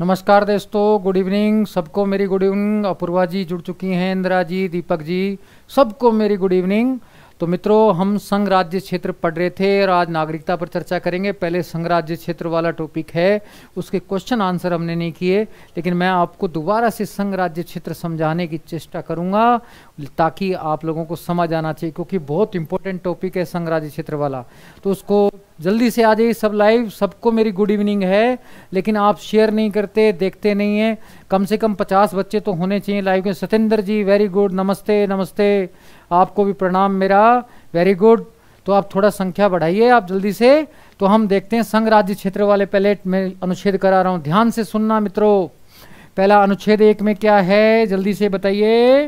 नमस्कार दोस्तों good evening सबको मेरी गुड इवनिंग अपूर्वा जी जुड़ चुकी हैं इंदिरा जी दीपक जी सबको मेरी गुड इवनिंग तो मित्रों हम संघ राज्य क्षेत्र पढ़ रहे थे और आज नागरिकता पर चर्चा करेंगे पहले संघ राज्य क्षेत्र वाला टॉपिक है उसके क्वेश्चन आंसर हमने नहीं किए लेकिन मैं आपको दोबारा से संघ राज्य क्षेत्र समझाने की चेष्टा करूंगा ताकि आप लोगों को समझ आना चाहिए क्योंकि बहुत इंपॉर्टेंट टॉपिक है संघ राज्य क्षेत्र वाला तो उसको जल्दी से आ जाइए सब लाइव सबको मेरी गुड इवनिंग है लेकिन आप शेयर नहीं करते देखते नहीं हैं कम से कम पचास बच्चे तो होने चाहिए लाइव के सतेंद्र जी वेरी गुड नमस्ते नमस्ते आपको भी प्रणाम मेरा वेरी गुड तो आप थोड़ा संख्या बढ़ाइए आप जल्दी से तो हम देखते हैं संघ राज्य क्षेत्र वाले पहले मैं अनुच्छेद करा रहा हूँ ध्यान से सुनना मित्रों पहला अनुच्छेद एक में क्या है जल्दी से बताइए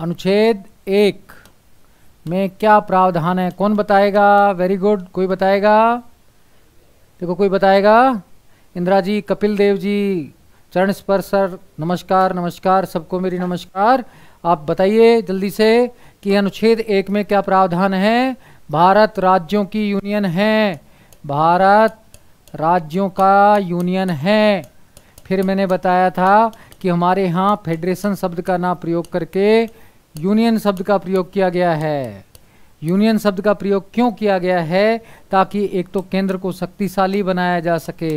अनुच्छेद एक में क्या प्रावधान है कौन बताएगा वेरी गुड कोई बताएगा देखो कोई बताएगा इंदिरा जी कपिल देव जी चरण स्पर्श सर नमस्कार नमस्कार सबको मेरी नमस्कार आप बताइए जल्दी से कि अनुच्छेद एक में क्या प्रावधान है भारत राज्यों की यूनियन है भारत राज्यों का यूनियन है फिर मैंने बताया था कि हमारे यहाँ फेडरेशन शब्द का ना प्रयोग करके यूनियन शब्द का प्रयोग किया गया है यूनियन शब्द का प्रयोग क्यों किया गया है ताकि एक तो केंद्र को शक्तिशाली बनाया जा सके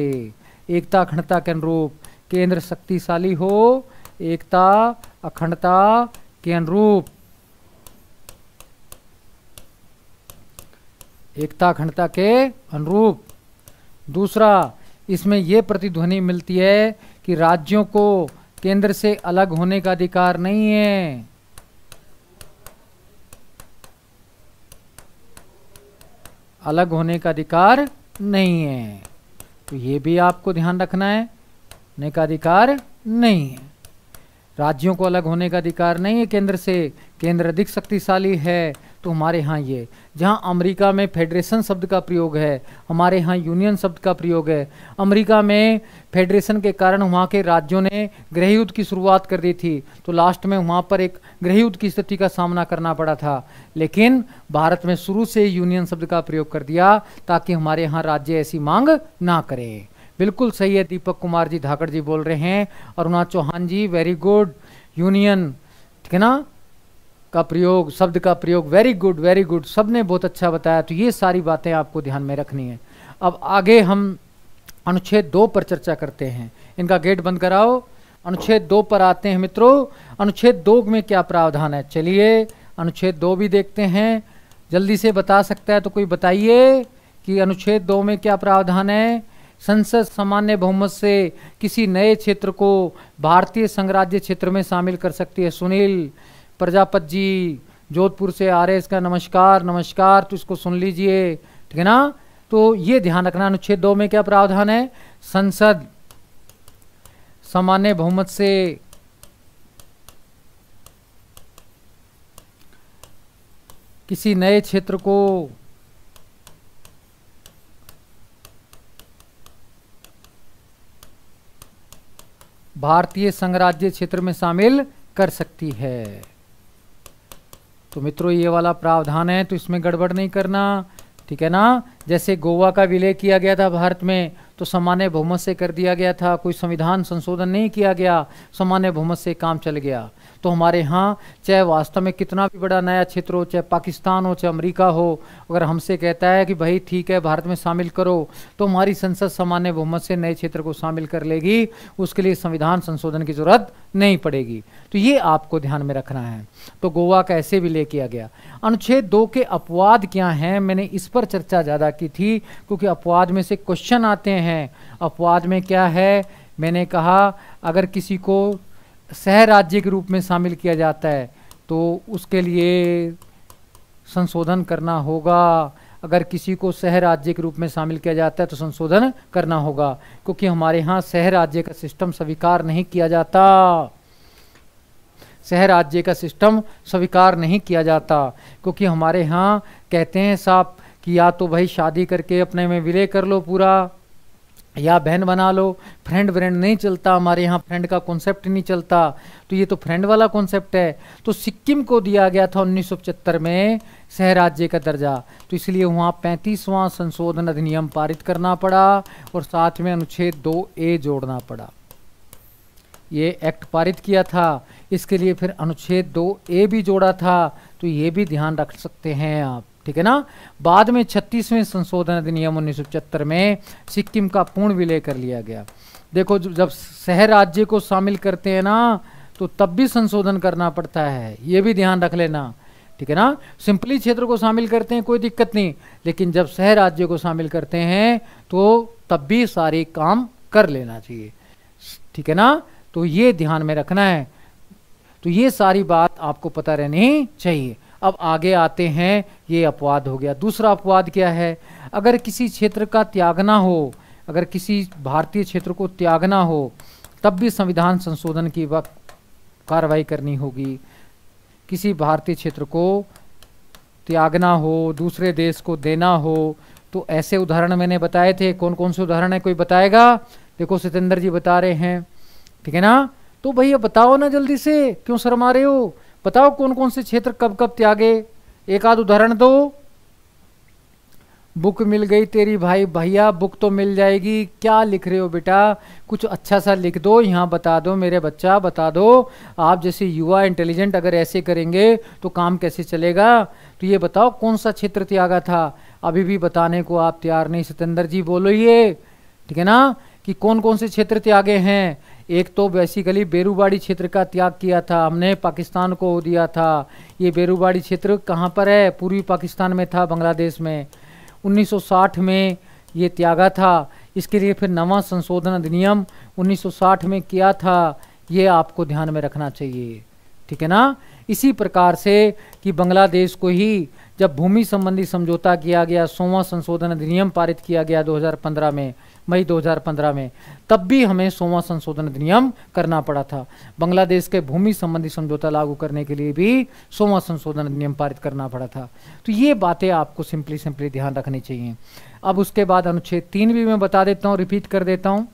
एकता अखंडता के अनुरूप केंद्र शक्तिशाली हो एकता अखंडता के अनुरूप एकता अखंडता के अनुरूप दूसरा इसमें यह प्रतिध्वनि मिलती है कि राज्यों को केंद्र से अलग होने का अधिकार नहीं है अलग होने का अधिकार नहीं है तो ये भी आपको ध्यान रखना है होने का अधिकार नहीं है राज्यों को अलग होने का अधिकार नहीं है केंद्र से केंद्र अधिक शक्तिशाली है तो हमारे यहाँ ये जहाँ अमेरिका में फेडरेशन शब्द का प्रयोग है हमारे यहाँ यूनियन शब्द का प्रयोग है अमेरिका में फेडरेशन के कारण वहाँ के राज्यों ने गृह युद्ध की शुरुआत कर दी थी तो लास्ट में वहाँ पर एक गृह युद्ध की स्थिति का सामना करना पड़ा था लेकिन भारत में शुरू से यूनियन शब्द का प्रयोग कर दिया ताकि हमारे यहाँ राज्य ऐसी मांग ना करे बिल्कुल सही है दीपक कुमार जी धाकड़ जी बोल रहे हैं अरुणा चौहान जी वेरी गुड यूनियन ठीक है ना का प्रयोग शब्द का प्रयोग वेरी गुड वेरी गुड सब ने बहुत अच्छा बताया तो ये सारी बातें आपको ध्यान में रखनी है अब आगे हम अनुच्छेद दो पर चर्चा करते हैं इनका गेट बंद कराओ अनुच्छेद दो पर आते हैं मित्रों अनुच्छेद दो में क्या प्रावधान है चलिए अनुच्छेद दो भी देखते हैं जल्दी से बता सकता है तो कोई बताइए कि अनुच्छेद दो में क्या प्रावधान है संसद सामान्य बहुमत से किसी नए क्षेत्र को भारतीय संघराज्य क्षेत्र में शामिल कर सकती है सुनील प्रजापत जी जोधपुर से आ रहे इसका नमस्कार नमस्कार तो इसको सुन लीजिए ठीक है ना तो ये ध्यान रखना अनुच्छेद दो में क्या प्रावधान है संसद सामान्य बहुमत से किसी नए क्षेत्र को भारतीय संघराज्य क्षेत्र में शामिल कर सकती है तो मित्रों ये वाला प्रावधान है तो इसमें गड़बड़ नहीं करना ठीक है ना जैसे गोवा का विलय किया गया था भारत में तो सामान्य बहुमत से कर दिया गया था कोई संविधान संशोधन नहीं किया गया सामान्य बहुमत से काम चल गया तो हमारे यहाँ चाहे वास्तव में कितना भी बड़ा नया क्षेत्र हो चाहे पाकिस्तान हो चाहे अमेरिका हो अगर हमसे कहता है कि भाई ठीक है भारत में शामिल करो तो हमारी संसद सामान्य बहुमत से नए क्षेत्र को शामिल कर लेगी उसके लिए संविधान संशोधन की ज़रूरत नहीं पड़ेगी तो ये आपको ध्यान में रखना है तो गोवा कैसे भी विलय किया गया अनुच्छेद दो के अपवाद क्या हैं मैंने इस पर चर्चा ज़्यादा जाती थी क्योंकि अपवाद में से क्वेश्चन आते हैं अपवाद में क्या है मैंने कहा अगर किसी को सह राज्य के रूप में शामिल किया जाता है तो उसके लिए संशोधन करना होगा अगर किसी को सह राज्य के रूप में शामिल किया जाता है तो संशोधन करना होगा क्योंकि हमारे यहाँ सह राज्य का सिस्टम स्वीकार नहीं किया जाता सह राज्य का सिस्टम स्वीकार नहीं किया जाता क्योंकि हमारे यहाँ कहते हैं साहब कि या तो भाई शादी करके अपने में विलय कर लो पूरा या बहन बना लो फ्रेंड व्रेंड नहीं चलता हमारे यहाँ फ्रेंड का कॉन्सेप्ट नहीं चलता तो ये तो फ्रेंड वाला कॉन्सेप्ट है तो सिक्किम को दिया गया था उन्नीस में सहराज्य का दर्जा तो इसलिए वहाँ पैंतीसवां संशोधन अधिनियम पारित करना पड़ा और साथ में अनुच्छेद दो ए जोड़ना पड़ा ये एक्ट पारित किया था इसके लिए फिर अनुच्छेद दो ए भी जोड़ा था तो ये भी ध्यान रख सकते हैं आप ठीक है ना बाद में छत्तीसवें संशोधन अधिनियम उन्नीस में सिक्किम का पूर्ण विलय कर लिया गया देखो जब शहर राज्य को शामिल करते हैं ना तो तब भी संशोधन करना पड़ता है ये भी ध्यान रख लेना ठीक है ना सिंपली क्षेत्र को शामिल करते हैं कोई दिक्कत नहीं लेकिन जब शहर राज्य को शामिल करते हैं तो तब भी सारे काम कर लेना चाहिए ठीक है ना तो ये ध्यान में रखना है तो ये सारी बात आपको पता रहनी चाहिए अब आगे आते हैं ये अपवाद हो गया दूसरा अपवाद क्या है अगर किसी क्षेत्र का त्यागना हो अगर किसी भारतीय क्षेत्र को त्यागना हो तब भी संविधान संशोधन की वक्त कार्रवाई करनी होगी किसी भारतीय क्षेत्र को त्यागना हो दूसरे देश को देना हो तो ऐसे उदाहरण मैंने बताए थे कौन कौन से उदाहरण है कोई बताएगा देखो सितेंद्र जी बता रहे हैं ठीक है ना तो भैया बताओ ना जल्दी से क्यों शर्मा रहे हो बताओ कौन कौन से क्षेत्र कब कब त्यागे एक आध उदाहरण दो बुक मिल गई तेरी भाई भैया बुक तो मिल जाएगी क्या लिख रहे हो बेटा कुछ अच्छा सा लिख दो यहाँ बता दो मेरे बच्चा बता दो आप जैसे युवा इंटेलिजेंट अगर ऐसे करेंगे तो काम कैसे चलेगा तो ये बताओ कौन सा क्षेत्र त्यागा था अभी भी बताने को आप तैयार नहीं सतेंद्र जी बोलो ये ठीक है ना कि कौन कौन से क्षेत्र त्यागे हैं एक तो बेसिकली बेरूबाड़ी क्षेत्र का त्याग किया था हमने पाकिस्तान को दिया था ये बेरूबाड़ी क्षेत्र कहाँ पर है पूर्वी पाकिस्तान में था बांग्लादेश में 1960 में ये त्यागा था इसके लिए फिर नवा संशोधन अधिनियम 1960 में किया था ये आपको ध्यान में रखना चाहिए ठीक है ना इसी प्रकार से कि बांग्लादेश को ही जब भूमि संबंधी समझौता किया गया सोवा संशोधन अधिनियम पारित किया गया 2015 में मई 2015 में तब भी हमें सोवा संशोधन अधिनियम करना पड़ा था बांग्लादेश के भूमि संबंधी समझौता लागू करने के लिए भी सोवा संशोधन अधिनियम पारित करना पड़ा था तो ये बातें आपको सिंपली सिंपली ध्यान रखनी चाहिए अब उसके बाद अनुच्छेद तीन भी मैं बता देता हूँ रिपीट कर देता हूँ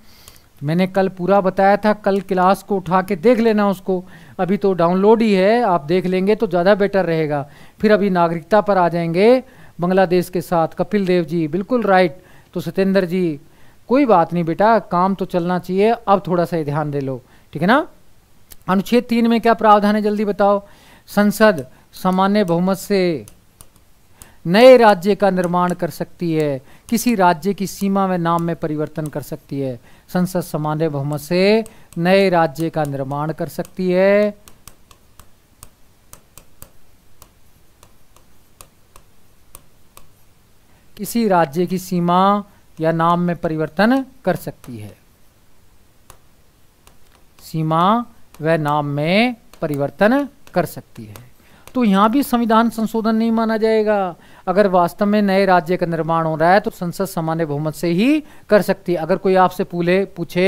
मैंने कल पूरा बताया था कल क्लास को उठा के देख लेना उसको अभी तो डाउनलोड ही है आप देख लेंगे तो ज़्यादा बेटर रहेगा फिर अभी नागरिकता पर आ जाएंगे बांग्लादेश के साथ कपिल देव जी बिल्कुल राइट तो सत्येंद्र जी कोई बात नहीं बेटा काम तो चलना चाहिए अब थोड़ा सा ध्यान दे लो ठीक है ना अनुच्छेद तीन में क्या प्रावधान है जल्दी बताओ संसद सामान्य बहुमत से नए राज्य का निर्माण कर सकती है किसी राज्य की सीमा में नाम में परिवर्तन कर सकती है संसद सामान्य बहुमत से नए राज्य का निर्माण कर सकती है किसी राज्य की सीमा या नाम में परिवर्तन कर सकती है सीमा व नाम में परिवर्तन कर सकती है तो यहां भी संविधान संशोधन नहीं माना जाएगा अगर वास्तव में नए राज्य का निर्माण हो रहा है तो संसद सामान्य बहुमत से ही कर सकती है अगर कोई आपसे पूले पूछे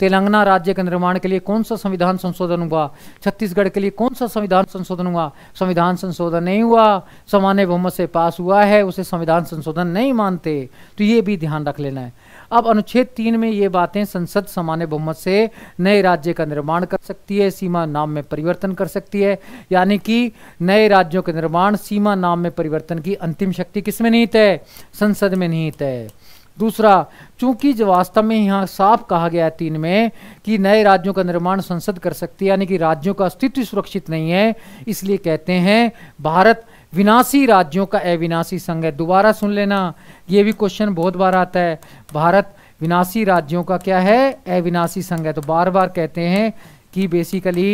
तेलंगाना राज्य के निर्माण के लिए कौन सा संविधान संशोधन हुआ छत्तीसगढ़ के लिए कौन सा संविधान संशोधन हुआ संविधान संशोधन नहीं हुआ सामान्य बहुमत से पास हुआ है उसे संविधान संशोधन नहीं मानते तो ये भी ध्यान रख लेना है अब अनुच्छेद तीन में ये बातें संसद सामान्य बहुमत से नए राज्य का निर्माण कर सकती है सीमा नाम में परिवर्तन कर सकती है यानी कि नए राज्यों के निर्माण सीमा नाम में परिवर्तन की अंतिम शक्ति किसमें निहित है संसद में निहित है दूसरा चूंकि जो वास्तव में यहाँ साफ कहा गया है तीन में कि नए राज्यों का निर्माण संसद कर सकती है यानी कि राज्यों का अस्तित्व सुरक्षित नहीं है इसलिए कहते हैं भारत विनाशी राज्यों का अविनाशी संघ है दोबारा सुन लेना ये भी क्वेश्चन बहुत बार आता है भारत विनाशी राज्यों का क्या है अविनाशी संघ है तो बार बार कहते हैं कि बेसिकली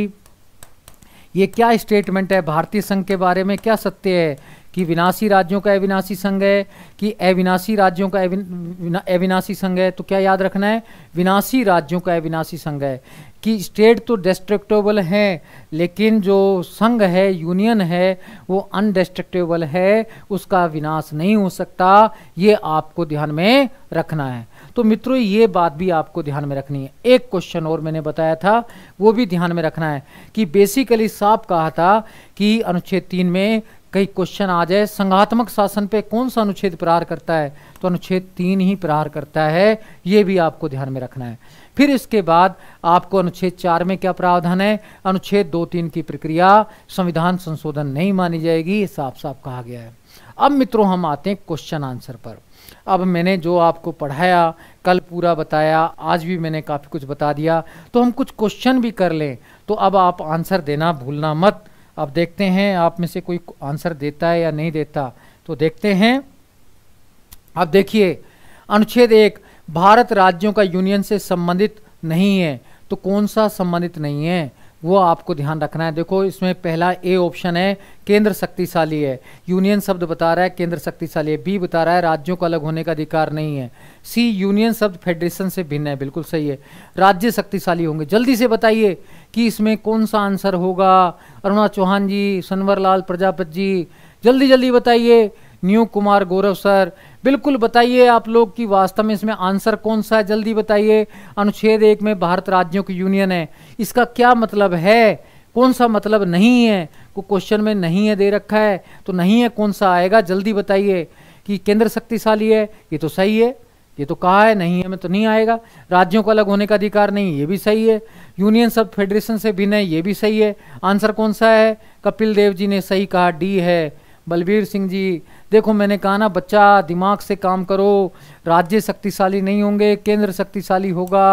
ये क्या स्टेटमेंट है भारतीय संघ के बारे में क्या सत्य है कि विनाशी राज्यों का अविनाशी संघ है कि अविनाशी राज्यों का अविनाशी संघ है तो क्या याद रखना है विनाशी राज्यों का अविनाशी संघ है कि स्टेट तो डिस्ट्रक्टेबल हैं लेकिन जो संघ है यूनियन है वो अनडिस्ट्रक्टेबल है उसका विनाश नहीं हो सकता ये आपको ध्यान में रखना है तो मित्रों ये बात भी आपको ध्यान में रखनी है एक क्वेश्चन और मैंने बताया था वो भी ध्यान में रखना है कि बेसिकली साफ कहा था कि अनुच्छेद तीन में कई क्वेश्चन आ जाए संघात्मक शासन पे कौन सा अनुच्छेद प्रहार करता है तो अनुच्छेद तीन ही प्रहार करता है ये भी आपको ध्यान में रखना है फिर इसके बाद आपको अनुच्छेद चार में क्या प्रावधान है अनुच्छेद दो तीन की प्रक्रिया संविधान संशोधन नहीं मानी जाएगी साफ साफ कहा गया है अब मित्रों हम आते हैं क्वेश्चन आंसर पर अब मैंने जो आपको पढ़ाया कल पूरा बताया आज भी मैंने काफ़ी कुछ बता दिया तो हम कुछ क्वेश्चन भी कर लें तो अब आप आंसर देना भूलना मत अब देखते हैं आप में से कोई आंसर देता है या नहीं देता तो देखते हैं अब देखिए अनुच्छेद एक भारत राज्यों का यूनियन से संबंधित नहीं है तो कौन सा संबंधित नहीं है वो आपको ध्यान रखना है देखो इसमें पहला ए ऑप्शन है केंद्र शक्तिशाली है यूनियन शब्द बता रहा है केंद्र शक्तिशाली है बी बता रहा है राज्यों का अलग होने का अधिकार नहीं है सी यूनियन शब्द फेडरेशन से भिन्न है बिल्कुल सही है राज्य शक्तिशाली होंगे जल्दी से बताइए कि इसमें कौन सा आंसर होगा अरुणा चौहान जी सनवर लाल प्रजापत जी जल्दी जल्दी बताइए न्यू कुमार गौरव सर बिल्कुल बताइए आप लोग कि वास्तव में इसमें आंसर कौन सा है जल्दी बताइए अनुच्छेद एक में भारत राज्यों की यूनियन है इसका क्या मतलब है कौन सा मतलब नहीं है को क्वेश्चन में नहीं है दे रखा है तो नहीं है कौन सा आएगा जल्दी बताइए कि केंद्र शक्तिशाली है ये तो सही है ये तो कहा है नहीं है मैं तो नहीं आएगा राज्यों को अलग होने का अधिकार नहीं ये भी सही है यूनियन सब फेडरेशन से भिन्न है ये भी सही है आंसर कौन सा है कपिल देव जी ने सही कहा डी है बलबीर सिंह जी देखो मैंने कहा ना बच्चा दिमाग से काम करो राज्य शक्तिशाली नहीं होंगे केंद्र शक्तिशाली होगा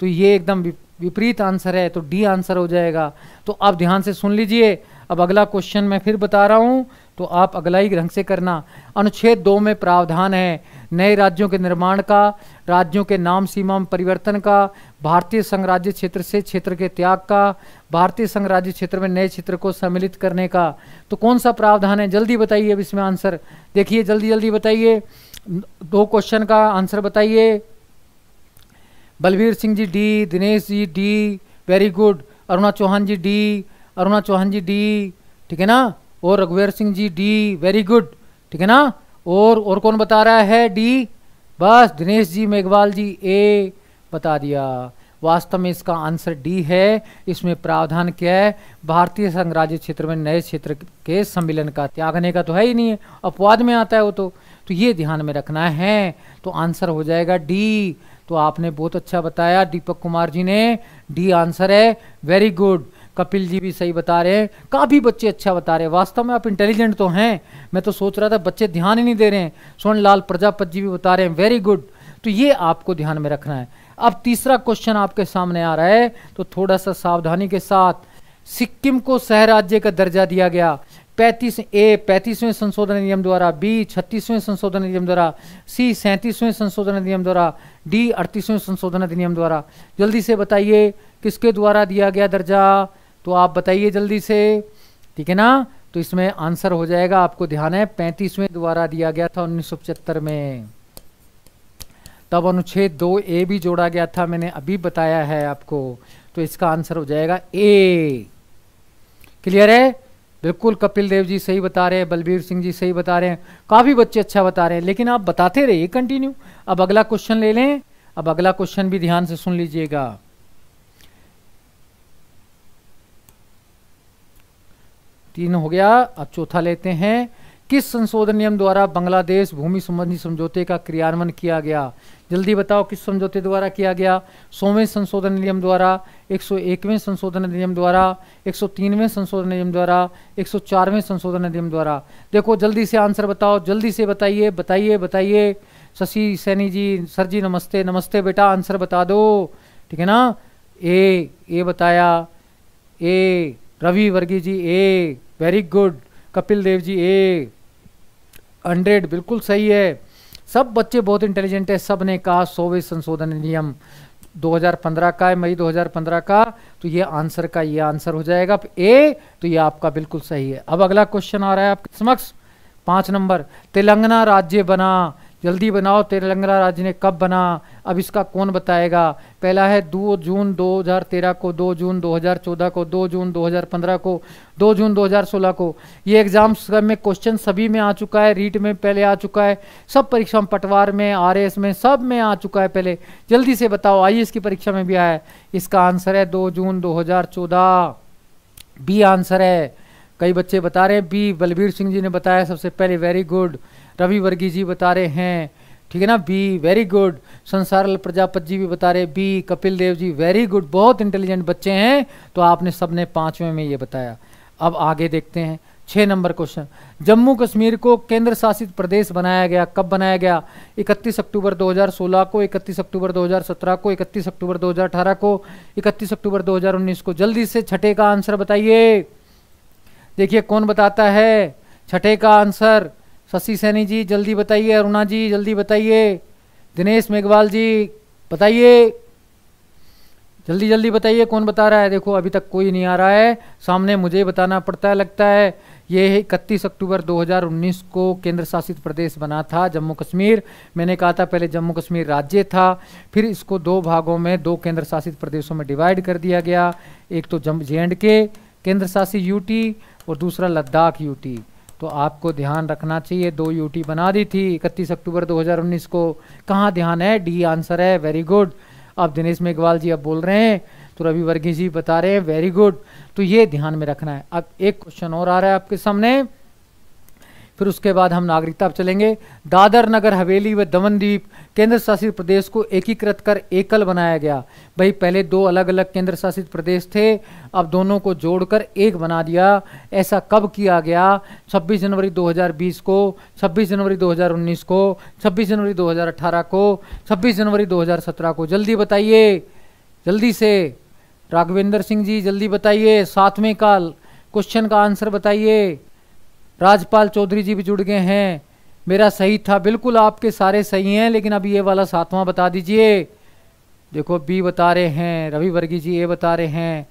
तो ये एकदम विपरीत आंसर है तो डी आंसर हो जाएगा तो आप ध्यान से सुन लीजिए अब अगला क्वेश्चन मैं फिर बता रहा हूँ तो आप अगला ही ढंग से करना अनुच्छेद दो में प्रावधान है नए राज्यों के निर्माण का राज्यों के नाम सीमा में परिवर्तन का भारतीय संग्राज्य क्षेत्र से क्षेत्र के त्याग का भारतीय संग्राज्य क्षेत्र में नए क्षेत्र को सम्मिलित करने का तो कौन सा प्रावधान है जल्दी बताइए अब इसमें आंसर देखिए जल्दी जल्दी बताइए दो क्वेश्चन का आंसर बताइए Balveer Singh ji D Dinesh ji D very good Aruna Chauhan ji D Aruna Chauhan ji D ठीक है ना और रघुवीर Singh ji D very good ठीक है ना और और कौन बता रहा है डी बस दिनेश जी मेघवाल जी ए बता दिया वास्तव में इसका आंसर डी है इसमें प्रावधान क्या है भारतीय संघ राज्य क्षेत्र में नए क्षेत्र के सम्मेलन का त्यागने का तो है ही नहीं है अपवाद में आता है वो तो तो ये ध्यान में रखना है तो आंसर हो जाएगा डी तो आपने बहुत अच्छा बताया दीपक कुमार जी ने डी आंसर है वेरी गुड कपिल जी भी सही बता रहे हैं काफ़ी बच्चे अच्छा बता रहे हैं वास्तव में आप इंटेलिजेंट तो हैं मैं तो सोच रहा था बच्चे ध्यान ही नहीं दे रहे हैं सोनलाल प्रजापत जी भी बता रहे हैं वेरी गुड तो ये आपको ध्यान में रखना है अब तीसरा क्वेश्चन आपके सामने आ रहा है तो थोड़ा सा सावधानी के साथ सिक्किम को सह राज्य का दर्जा दिया गया पैंतीस ए पैंतीसवें संशोधन अधिनियम द्वारा बी छत्तीसवें संशोधन अधिनियम द्वारा सी सैंतीसवें संशोधन अधिनियम द्वारा डी अड़तीसवें संशोधन अधिनियम द्वारा जल्दी से बताइए किसके द्वारा दिया गया दर्जा तो आप बताइए जल्दी से ठीक है ना तो इसमें आंसर हो जाएगा आपको ध्यान है पैंतीसवें द्वारा दिया गया था उन्नीस में तब अनुच्छेद दो ए भी जोड़ा गया था मैंने अभी बताया है आपको तो इसका आंसर हो जाएगा ए क्लियर है बिल्कुल कपिल देव जी सही बता रहे हैं बलबीर सिंह जी सही बता रहे हैं काफ़ी बच्चे अच्छा बता रहे हैं लेकिन आप बताते रहिए कंटिन्यू अब अगला क्वेश्चन ले लें अब अगला क्वेश्चन भी ध्यान से सुन लीजिएगा तीन हो गया अब चौथा लेते हैं किस संशोधन नियम द्वारा बांग्लादेश भूमि संबंधी समझौते का क्रियान्वयन किया गया जल्दी बताओ किस समझौते द्वारा किया गया सौवें संशोधन नियम द्वारा 101वें संशोधन अधिनियम द्वारा 103वें संशोधन नियम द्वारा 104वें संशोधन नियम द्वारा देखो जल्दी से आंसर बताओ जल्दी से बताइए बताइए बताइए शशि सैनी जी सर जी नमस्ते नमस्ते बेटा आंसर बता दो ठीक है ना ए ए बताया A Ravi Vargi ji A very good Kapil Dev ji A hundred बिल्कुल सही है सब बच्चे बहुत इंटेलिजेंट है सब ने कहा सोवे संशोधन नियम 2015 का है मई 2015 का तो ये आंसर का ये आंसर हो जाएगा ए तो ये आपका बिल्कुल सही है अब अगला क्वेश्चन आ रहा है आपके समक्ष पांच नंबर तेलंगाना राज्य बना जल्दी बनाओ तेलंगाना राज्य ने कब बना अब इसका कौन बताएगा पहला है दो जून 2013 को दो जून 2014 को दो जून 2015 को दो जून 2016 को ये एग्ज़ाम में क्वेश्चन सभी में आ चुका है रीट में पहले आ चुका है सब परीक्षा में पटवार में आर में सब में आ चुका है पहले जल्दी से बताओ आई की परीक्षा में भी आया है इसका आंसर है दो जून दो बी आंसर है कई बच्चे बता रहे हैं बी बलबीर सिंह जी ने बताया सबसे पहले वेरी गुड रवि वर्गी जी बता रहे हैं ठीक है ना B very good Sansaral Prajapat ji भी बता रहे B Kapil Dev ji very good बहुत इंटेलिजेंट बच्चे हैं तो आपने सबने पाँचवें में ये बताया अब आगे देखते हैं छः नंबर क्वेश्चन जम्मू कश्मीर को केंद्र शासित प्रदेश बनाया गया कब बनाया गया 31 अक्टूबर 2016 को 31 अक्टूबर 2017 को 31 अक्टूबर 2018 को 31 अक्टूबर 2019 को जल्दी से छठे का आंसर बताइए देखिए कौन बताता है छठे का आंसर शशि सैनी जी जल्दी बताइए अरुणा जी जल्दी बताइए दिनेश मेघवाल जी बताइए जल्दी जल्दी बताइए कौन बता रहा है देखो अभी तक कोई नहीं आ रहा है सामने मुझे बताना पड़ता है लगता है ये इकतीस अक्टूबर 2019 को केंद्र शासित प्रदेश बना था जम्मू कश्मीर मैंने कहा था पहले जम्मू कश्मीर राज्य था फिर इसको दो भागों में दो केंद्र शासित प्रदेशों में डिवाइड कर दिया गया एक तो जम जे एंड के केंद्र शासित यूटी और दूसरा लद्दाख यूटी तो आपको ध्यान रखना चाहिए दो यूटी बना दी थी इकतीस अक्टूबर 2019 को कहाँ ध्यान है डी आंसर है वेरी गुड अब दिनेश मेघवाल जी अब बोल रहे हैं तो रवि वर्गीस जी बता रहे हैं वेरी गुड तो ये ध्यान में रखना है अब एक क्वेश्चन और आ रहा है आपके सामने फिर उसके बाद हम नागरिकता पर चलेंगे दादर नगर हवेली व दमन द्वीप केंद्र शासित प्रदेश को एकीकृत कर एकल बनाया गया भाई पहले दो अलग अलग केंद्र शासित प्रदेश थे अब दोनों को जोड़कर एक बना दिया ऐसा कब किया गया 26 जनवरी 2020 को 26 जनवरी 2019 को 26 जनवरी 2018 को 26 जनवरी 2017 को जल्दी बताइए जल्दी से राघवेंद्र सिंह जी जल्दी बताइए सातवें का क्वेश्चन का आंसर बताइए राजपाल चौधरी जी भी जुड़ गए हैं मेरा सही था बिल्कुल आपके सारे सही हैं लेकिन अब ये वाला सातवां बता दीजिए देखो बी बता रहे हैं रवि वर्गी जी ए बता रहे हैं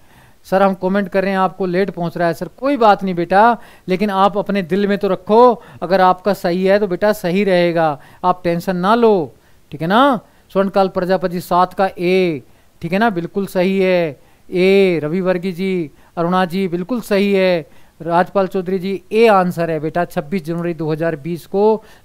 सर हम कमेंट कर रहे हैं आपको लेट पहुंच रहा है सर कोई बात नहीं बेटा लेकिन आप अपने दिल में तो रखो अगर आपका सही है तो बेटा सही रहेगा आप टेंशन ना लो ठीक है ना स्वर्णकाल प्रजापति सात का ए ठीक है ना बिल्कुल सही है ए रवि वर्गी जी अरुणा जी बिल्कुल सही है राजपाल चौधरी जी ए आंसर है बेटा 26 जनवरी 2020 को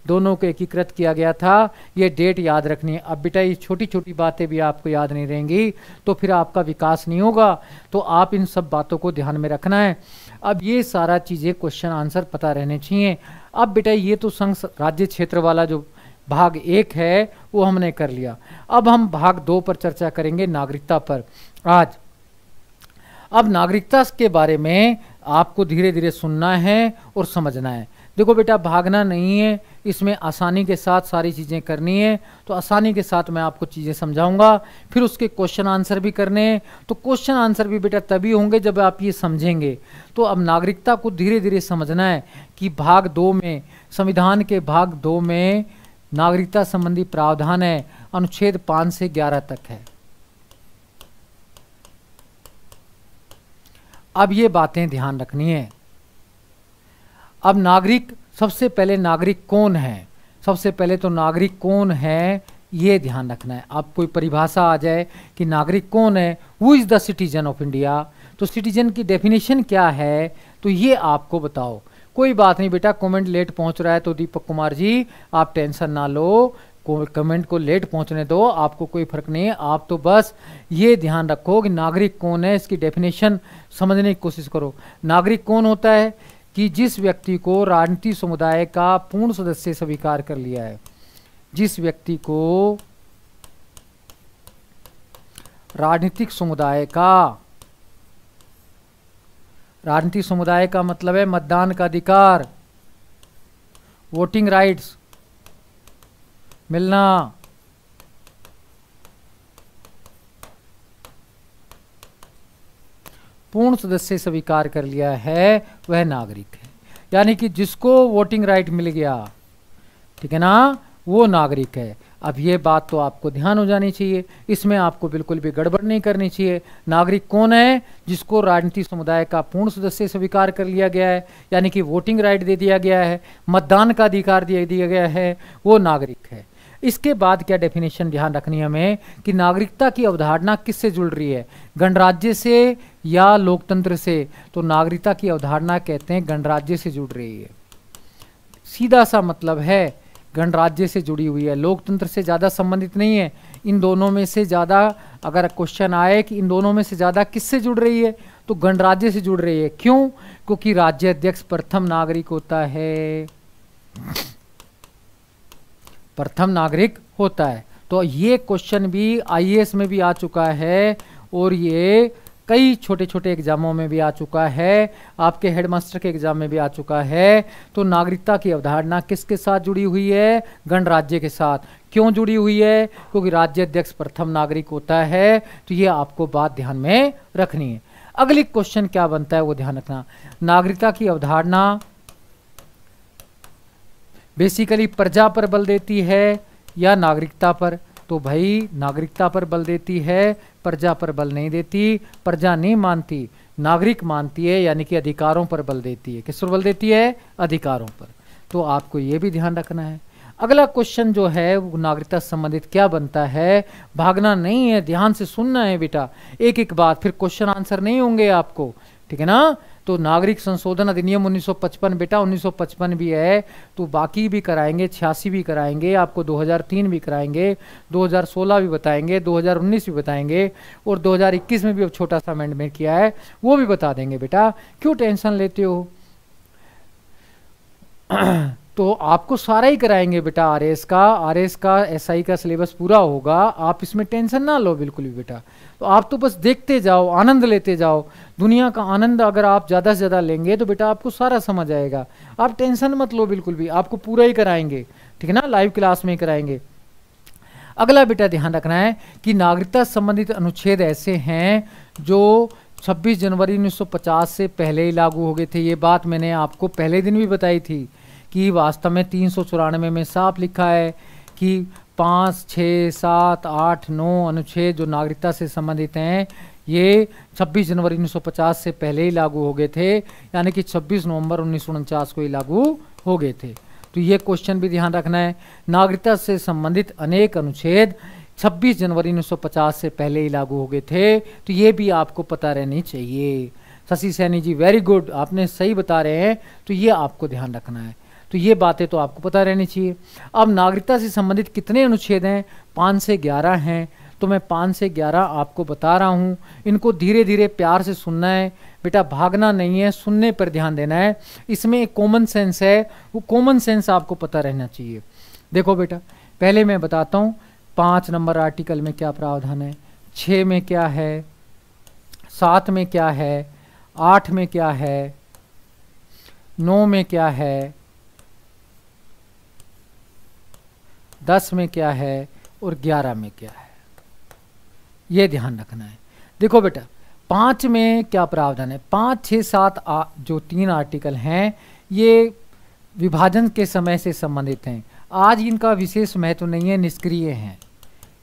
दोनों को एकीकृत किया गया था ये डेट याद रखनी है अब बेटा ये छोटी छोटी बातें भी आपको याद नहीं रहेंगी तो फिर आपका विकास नहीं होगा तो आप इन सब बातों को ध्यान में रखना है अब ये सारा चीज़ें क्वेश्चन आंसर पता रहने चाहिए अब बेटा ये तो संघ राज्य क्षेत्र वाला जो भाग एक है वो हमने कर लिया अब हम भाग दो पर चर्चा करेंगे नागरिकता पर आज अब नागरिकता के बारे में आपको धीरे धीरे सुनना है और समझना है देखो बेटा भागना नहीं है इसमें आसानी के साथ सारी चीज़ें करनी है तो आसानी के साथ मैं आपको चीज़ें समझाऊंगा फिर उसके क्वेश्चन आंसर भी करने हैं तो क्वेश्चन आंसर भी बेटा तभी होंगे जब आप ये समझेंगे तो अब नागरिकता को धीरे धीरे समझना है कि भाग दो में संविधान के भाग दो में नागरिकता संबंधी प्रावधान है अनुच्छेद पाँच से ग्यारह तक है अब ये बातें ध्यान रखनी है अब नागरिक सबसे पहले नागरिक कौन है सबसे पहले तो नागरिक कौन है ये ध्यान रखना है आप कोई परिभाषा आ जाए कि नागरिक कौन है वो is the citizen of India तो सिटीजन की डेफिनेशन क्या है तो ये आपको बताओ कोई बात नहीं बेटा कमेंट लेट पहुंच रहा है तो दीपक कुमार जी आप टेंशन ना लो कमेंट को लेट पहुंचने दो आपको कोई फर्क नहीं है आप तो बस ये ध्यान रखो कि नागरिक कौन है इसकी डेफिनेशन समझने की कोशिश करो नागरिक कौन होता है कि जिस व्यक्ति को राजनीति समुदाय का पूर्ण सदस्य स्वीकार कर लिया है जिस व्यक्ति को राजनीतिक समुदाय का राजनीतिक समुदाय का मतलब है मतदान का अधिकार वोटिंग राइट्स मिलना पूर्ण सदस्य स्वीकार कर लिया है वह नागरिक है यानी कि जिसको वोटिंग राइट मिल गया ठीक है ना वो नागरिक है अब ये बात तो आपको ध्यान हो जानी चाहिए इसमें आपको बिल्कुल भी गड़बड़ नहीं करनी चाहिए नागरिक कौन है जिसको राजनीतिक समुदाय का पूर्ण सदस्य स्वीकार कर लिया गया है यानी कि वोटिंग राइट दे दिया गया है मतदान का अधिकार दे दिया गया है वो नागरिक है इसके बाद क्या डेफिनेशन ध्यान रखनी है हमें कि नागरिकता की अवधारणा किससे जुड़ रही है गणराज्य से या लोकतंत्र से तो नागरिकता की अवधारणा कहते हैं गणराज्य से जुड़ रही है सीधा सा मतलब है गणराज्य से जुड़ी हुई है लोकतंत्र से ज़्यादा संबंधित नहीं है इन दोनों में से ज़्यादा अगर क्वेश्चन आए कि इन दोनों में से ज़्यादा किससे जुड़ रही है तो गणराज्य से जुड़ रही है क्यों क्योंकि राज्य अध्यक्ष प्रथम नागरिक होता है प्रथम नागरिक होता है तो ये क्वेश्चन भी आई में भी आ चुका है और ये कई छोटे छोटे एग्जामों में भी आ चुका है आपके हेडमास्टर के एग्जाम में भी आ चुका है तो नागरिकता की अवधारणा किसके साथ जुड़ी हुई है गणराज्य के साथ क्यों जुड़ी हुई है क्योंकि राज्य अध्यक्ष प्रथम नागरिक होता है तो ये आपको बात ध्यान में रखनी है अगली क्वेश्चन क्या बनता है वो ध्यान रखना नागरिकता की अवधारणा बेसिकली प्रजा पर बल देती है या नागरिकता पर तो भाई नागरिकता पर बल देती है प्रजा पर बल नहीं देती प्रजा नहीं मानती नागरिक मानती है यानी कि अधिकारों पर बल देती है किस पर बल देती है अधिकारों पर तो आपको ये भी ध्यान रखना है अगला क्वेश्चन जो है वो नागरिकता संबंधित क्या बनता है भागना नहीं है ध्यान से सुनना है बेटा एक एक बात फिर क्वेश्चन आंसर नहीं होंगे आपको ठीक है ना तो नागरिक संशोधन अधिनियम 1955 बेटा 1955 भी है तो बाकी भी कराएंगे छियासी भी कराएंगे आपको 2003 भी कराएंगे 2016 भी बताएंगे 2019 भी बताएंगे और 2021 में भी अब छोटा सा अमेंडमेंट किया है वो भी बता देंगे बेटा क्यों टेंशन लेते हो तो आपको सारा ही कराएंगे बेटा आर का आर का एस का सिलेबस पूरा होगा आप इसमें टेंशन ना लो बिल्कुल भी बेटा तो आप तो बस देखते जाओ आनंद लेते जाओ दुनिया का आनंद अगर आप ज़्यादा से ज़्यादा लेंगे तो बेटा आपको सारा समझ आएगा आप टेंशन मत लो बिल्कुल भी आपको पूरा ही कराएंगे ठीक है ना लाइव क्लास में ही कराएंगे अगला बेटा ध्यान रखना है कि नागरिकता संबंधित अनुच्छेद ऐसे हैं जो 26 जनवरी 1950 से पहले ही लागू हो गए थे ये बात मैंने आपको पहले दिन भी बताई थी कि वास्तव में तीन में, में साफ लिखा है कि पाँच छः सात आठ नौ अनुच्छेद जो नागरिकता से संबंधित हैं ये 26 जनवरी 1950 से पहले ही लागू हो गए थे यानी कि 26 नवंबर उन्नीस को ही लागू हो गए थे तो ये क्वेश्चन भी ध्यान रखना है नागरिकता से संबंधित अनेक अनुच्छेद 26 जनवरी 1950 से पहले ही लागू हो गए थे तो ये भी आपको पता रहनी चाहिए शशि सैनी जी वेरी गुड आपने सही बता रहे हैं तो ये आपको ध्यान रखना है तो ये बातें तो आपको पता रहनी चाहिए अब नागरिकता से संबंधित कितने अनुच्छेद हैं पाँच से ग्यारह हैं तो मैं पाँच से ग्यारह आपको बता रहा हूँ इनको धीरे धीरे प्यार से सुनना है बेटा भागना नहीं है सुनने पर ध्यान देना है इसमें एक कॉमन सेंस है वो कॉमन सेंस आपको पता रहना चाहिए देखो बेटा पहले मैं बताता हूँ पाँच नंबर आर्टिकल में क्या प्रावधान है छः में क्या है सात में क्या है आठ में क्या है नौ में क्या है दस में क्या है और ग्यारह में क्या है ये ध्यान रखना है देखो बेटा पाँच में क्या प्रावधान है पाँच छः सात जो तीन आर्टिकल हैं ये विभाजन के समय से संबंधित हैं आज इनका विशेष महत्व नहीं है निष्क्रिय हैं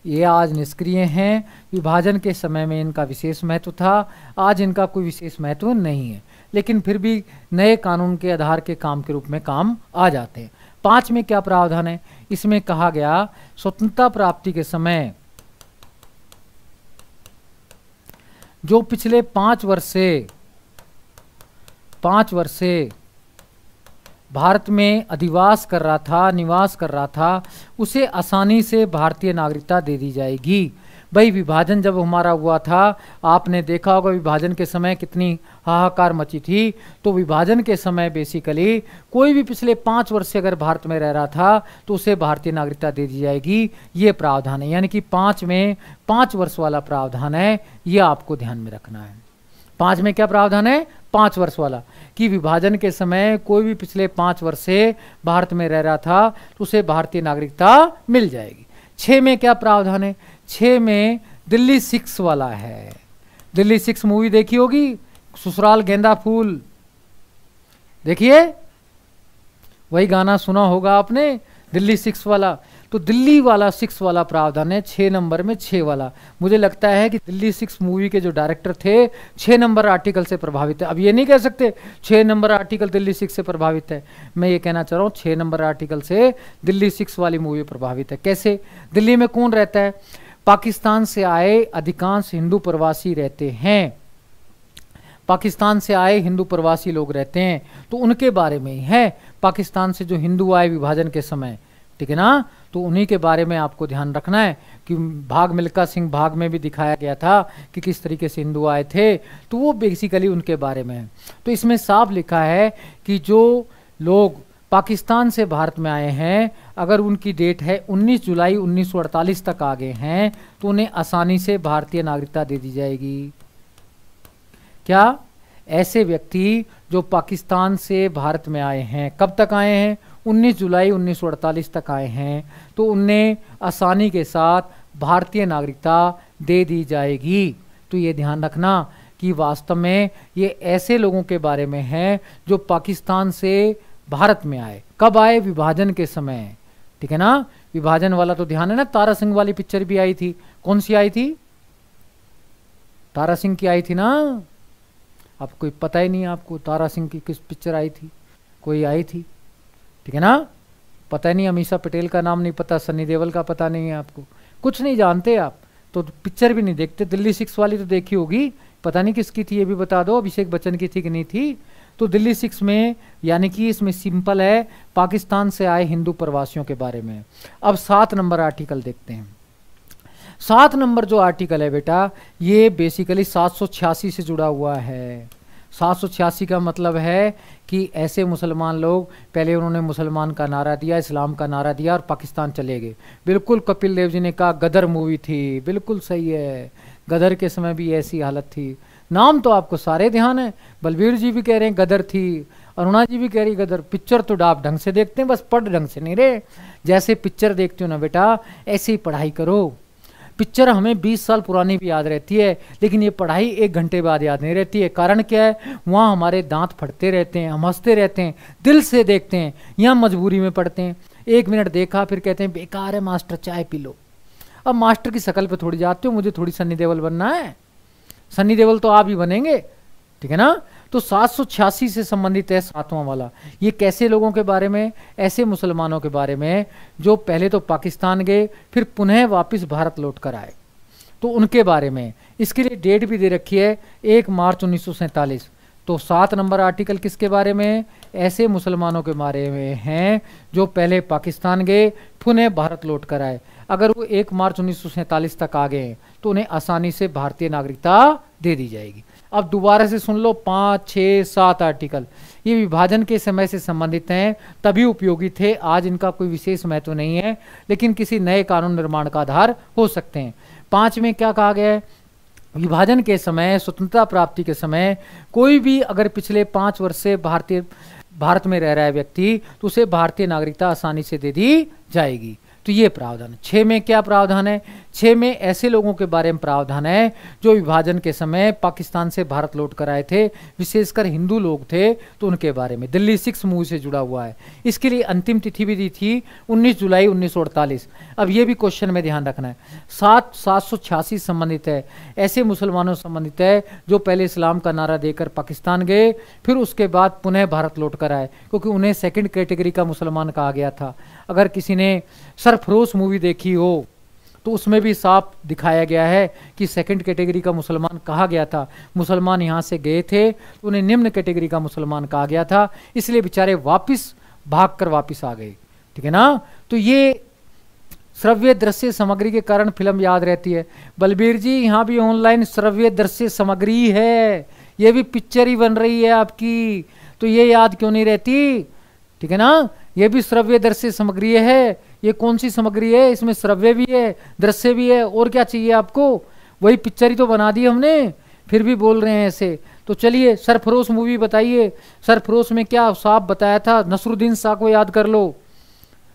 ये आज निष्क्रिय हैं विभाजन के समय में इनका विशेष महत्व था आज इनका कोई विशेष महत्व नहीं है लेकिन फिर भी नए कानून के आधार के काम के रूप में काम आ जाते हैं पांच में क्या प्रावधान है इसमें कहा गया स्वतंत्रता प्राप्ति के समय जो पिछले पांच वर्ष से पांच वर्ष से भारत में अधिवास कर रहा था निवास कर रहा था उसे आसानी से भारतीय नागरिकता दे दी जाएगी भाई विभाजन जब हमारा हुआ था आपने देखा होगा विभाजन के समय कितनी हाहाकार मची थी तो विभाजन के समय बेसिकली कोई भी पिछले पाँच वर्ष से अगर भारत में रह रहा था तो उसे भारतीय नागरिकता दे दी जाएगी ये प्रावधान है यानी कि पाँच में पाँच वर्ष वाला प्रावधान है ये आपको ध्यान में रखना है पाँच में क्या प्रावधान है पाँच वर्ष वाला कि विभाजन के समय कोई भी पिछले पाँच वर्ष से भारत में रह रहा था तो उसे भारतीय नागरिकता मिल जाएगी छः में क्या प्रावधान है छः में दिल्ली सिक्स वाला है दिल्ली सिक्स मूवी देखी होगी ससुराल गेंदा फूल देखिए वही गाना सुना होगा आपने दिल्ली सिक्स वाला तो दिल्ली वाला सिक्स वाला प्रावधान है छः नंबर में छः वाला मुझे लगता है कि दिल्ली सिक्स मूवी के जो डायरेक्टर थे छः नंबर आर्टिकल से प्रभावित है अब ये नहीं कह सकते छः नंबर आर्टिकल दिल्ली सिक्स से प्रभावित है मैं ये कहना चाह रहा हूँ छः नंबर आर्टिकल से दिल्ली सिक्स वाली मूवी प्रभावित है कैसे दिल्ली में कौन रहता है पाकिस्तान से आए अधिकांश हिंदू प्रवासी रहते हैं पाकिस्तान से आए हिंदू प्रवासी लोग रहते हैं तो उनके बारे में ही है पाकिस्तान से जो हिंदू आए विभाजन के समय ठीक है ना तो उन्हीं के बारे में आपको ध्यान रखना है कि भाग मिल्का सिंह भाग में भी दिखाया गया था कि किस तरीके से हिंदू आए थे तो वो बेसिकली उनके बारे में है तो इसमें साफ लिखा है कि जो लोग पाकिस्तान से भारत में आए हैं अगर उनकी डेट है 19 जुलाई 1948 तक आ गए हैं तो उन्हें आसानी से भारतीय नागरिकता दे दी जाएगी क्या ऐसे व्यक्ति जो पाकिस्तान से भारत में आए हैं कब तक आए हैं 19 जुलाई 1948 तक आए हैं तो उन्हें आसानी के साथ भारतीय नागरिकता दे दी जाएगी तो ये ध्यान रखना कि वास्तव में ये ऐसे लोगों के बारे में है जो पाकिस्तान से भारत में आए कब आए विभाजन के समय ठीक है ना विभाजन वाला तो ध्यान है ना तारा सिंह वाली पिक्चर भी आई थी कौन सी आई थी तारा सिंह की आई थी ना आप कोई पता ही नहीं आपको तारा सिंह की किस पिक्चर आई थी कोई आई थी ठीक है ना पता नहीं अमीषा पटेल का नाम नहीं पता सनी देवल का पता नहीं है आपको कुछ नहीं जानते आप तो पिक्चर भी नहीं देखते दिल्ली सिक्स वाली तो देखी होगी पता नहीं किसकी थी ये भी बता दो अभिषेक बच्चन की थी कि नहीं थी तो दिल्ली सिक्स में यानी कि इसमें सिंपल है पाकिस्तान से आए हिंदू प्रवासियों के बारे में अब सात नंबर आर्टिकल देखते हैं सात नंबर जो आर्टिकल है बेटा ये बेसिकली सात सौ छियासी से जुड़ा हुआ है सात सौ छियासी का मतलब है कि ऐसे मुसलमान लोग पहले उन्होंने मुसलमान का नारा दिया इस्लाम का नारा दिया और पाकिस्तान चले गए बिल्कुल कपिल देव जी ने कहा गदर मूवी थी बिल्कुल सही है गदर के समय भी ऐसी हालत थी नाम तो आपको सारे ध्यान है बलबीर जी भी कह रहे हैं गदर थी अरुणा जी भी कह रही गदर पिक्चर तो आप ढंग से देखते हैं बस पढ़ ढंग से नहीं रहे जैसे पिक्चर देखते हो ना बेटा ऐसे ही पढ़ाई करो पिक्चर हमें 20 साल पुरानी भी याद रहती है लेकिन ये पढ़ाई एक घंटे बाद याद नहीं रहती है कारण क्या है वहाँ हमारे दांत फटते रहते हैं हम हंसते रहते हैं दिल से देखते हैं या मजबूरी में पढ़ते हैं एक मिनट देखा फिर कहते हैं बेकार है मास्टर चाय पी लो अब मास्टर की शकल पे थोड़ी जाते हो मुझे थोड़ी सन्नी देवल बनना है सनी देवल तो आप ही बनेंगे ठीक है ना तो सात से संबंधित है सातवां वाला ये कैसे लोगों के बारे में ऐसे मुसलमानों के बारे में जो पहले तो पाकिस्तान गए फिर पुनः वापस भारत लौट कर आए तो उनके बारे में इसके लिए डेट भी दे रखी है एक मार्च उन्नीस तो सात नंबर आर्टिकल किसके बारे में ऐसे मुसलमानों के बारे में हैं जो पहले पाकिस्तान गए पुनः भारत लौट कर आए अगर वो एक मार्च उन्नीस तक आ गए तो उन्हें आसानी से भारतीय नागरिकता दे दी जाएगी अब दोबारा से सुन लो पाँच छः सात आर्टिकल ये विभाजन के समय से संबंधित हैं तभी उपयोगी थे आज इनका कोई विशेष महत्व नहीं है लेकिन किसी नए कानून निर्माण का आधार हो सकते हैं पाँच में क्या कहा गया है विभाजन के समय स्वतंत्रता प्राप्ति के समय कोई भी अगर पिछले पाँच वर्ष से भारतीय भारत में रह रहा है व्यक्ति तो उसे भारतीय नागरिकता आसानी से दे दी जाएगी तो ये प्रावधान छः में क्या प्रावधान है छः में ऐसे लोगों के बारे में प्रावधान है जो विभाजन के समय पाकिस्तान से भारत लौट कर आए थे विशेषकर हिंदू लोग थे तो उनके बारे में दिल्ली सिक्स मूव से जुड़ा हुआ है इसके लिए अंतिम तिथि भी दी थी उन्नीस जुलाई उन्नीस अब ये भी क्वेश्चन में ध्यान रखना है सात सात सौ छियासी संबंधित है ऐसे मुसलमानों संबंधित है जो पहले इस्लाम का नारा देकर पाकिस्तान गए फिर उसके बाद पुनः भारत लौट कर आए क्योंकि उन्हें सेकेंड कैटेगरी का मुसलमान कहा गया था अगर किसी ने सरफरोश मूवी देखी हो तो उसमें भी साफ दिखाया गया है कि सेकंड कैटेगरी का मुसलमान कहा गया था मुसलमान यहाँ से गए थे तो उन्हें निम्न कैटेगरी का मुसलमान कहा गया था इसलिए बेचारे वापस भाग कर वापिस आ गए ठीक है ना तो ये श्रव्य दृश्य सामग्री के कारण फिल्म याद रहती है बलबीर जी यहाँ भी ऑनलाइन श्रव्य दृश्य सामग्री है ये भी पिक्चर ही बन रही है आपकी तो ये याद क्यों नहीं रहती ठीक है ना ये भी श्रव्य दृश्य सामग्री है ये कौन सी सामग्री है इसमें श्रव्य भी है दृश्य भी है और क्या चाहिए आपको वही पिक्चर ही तो बना दी हमने फिर भी बोल रहे हैं ऐसे तो चलिए सरफरोश मूवी बताइए सरफरोश में क्या साफ बताया था नसरुद्दीन शाह को याद कर लो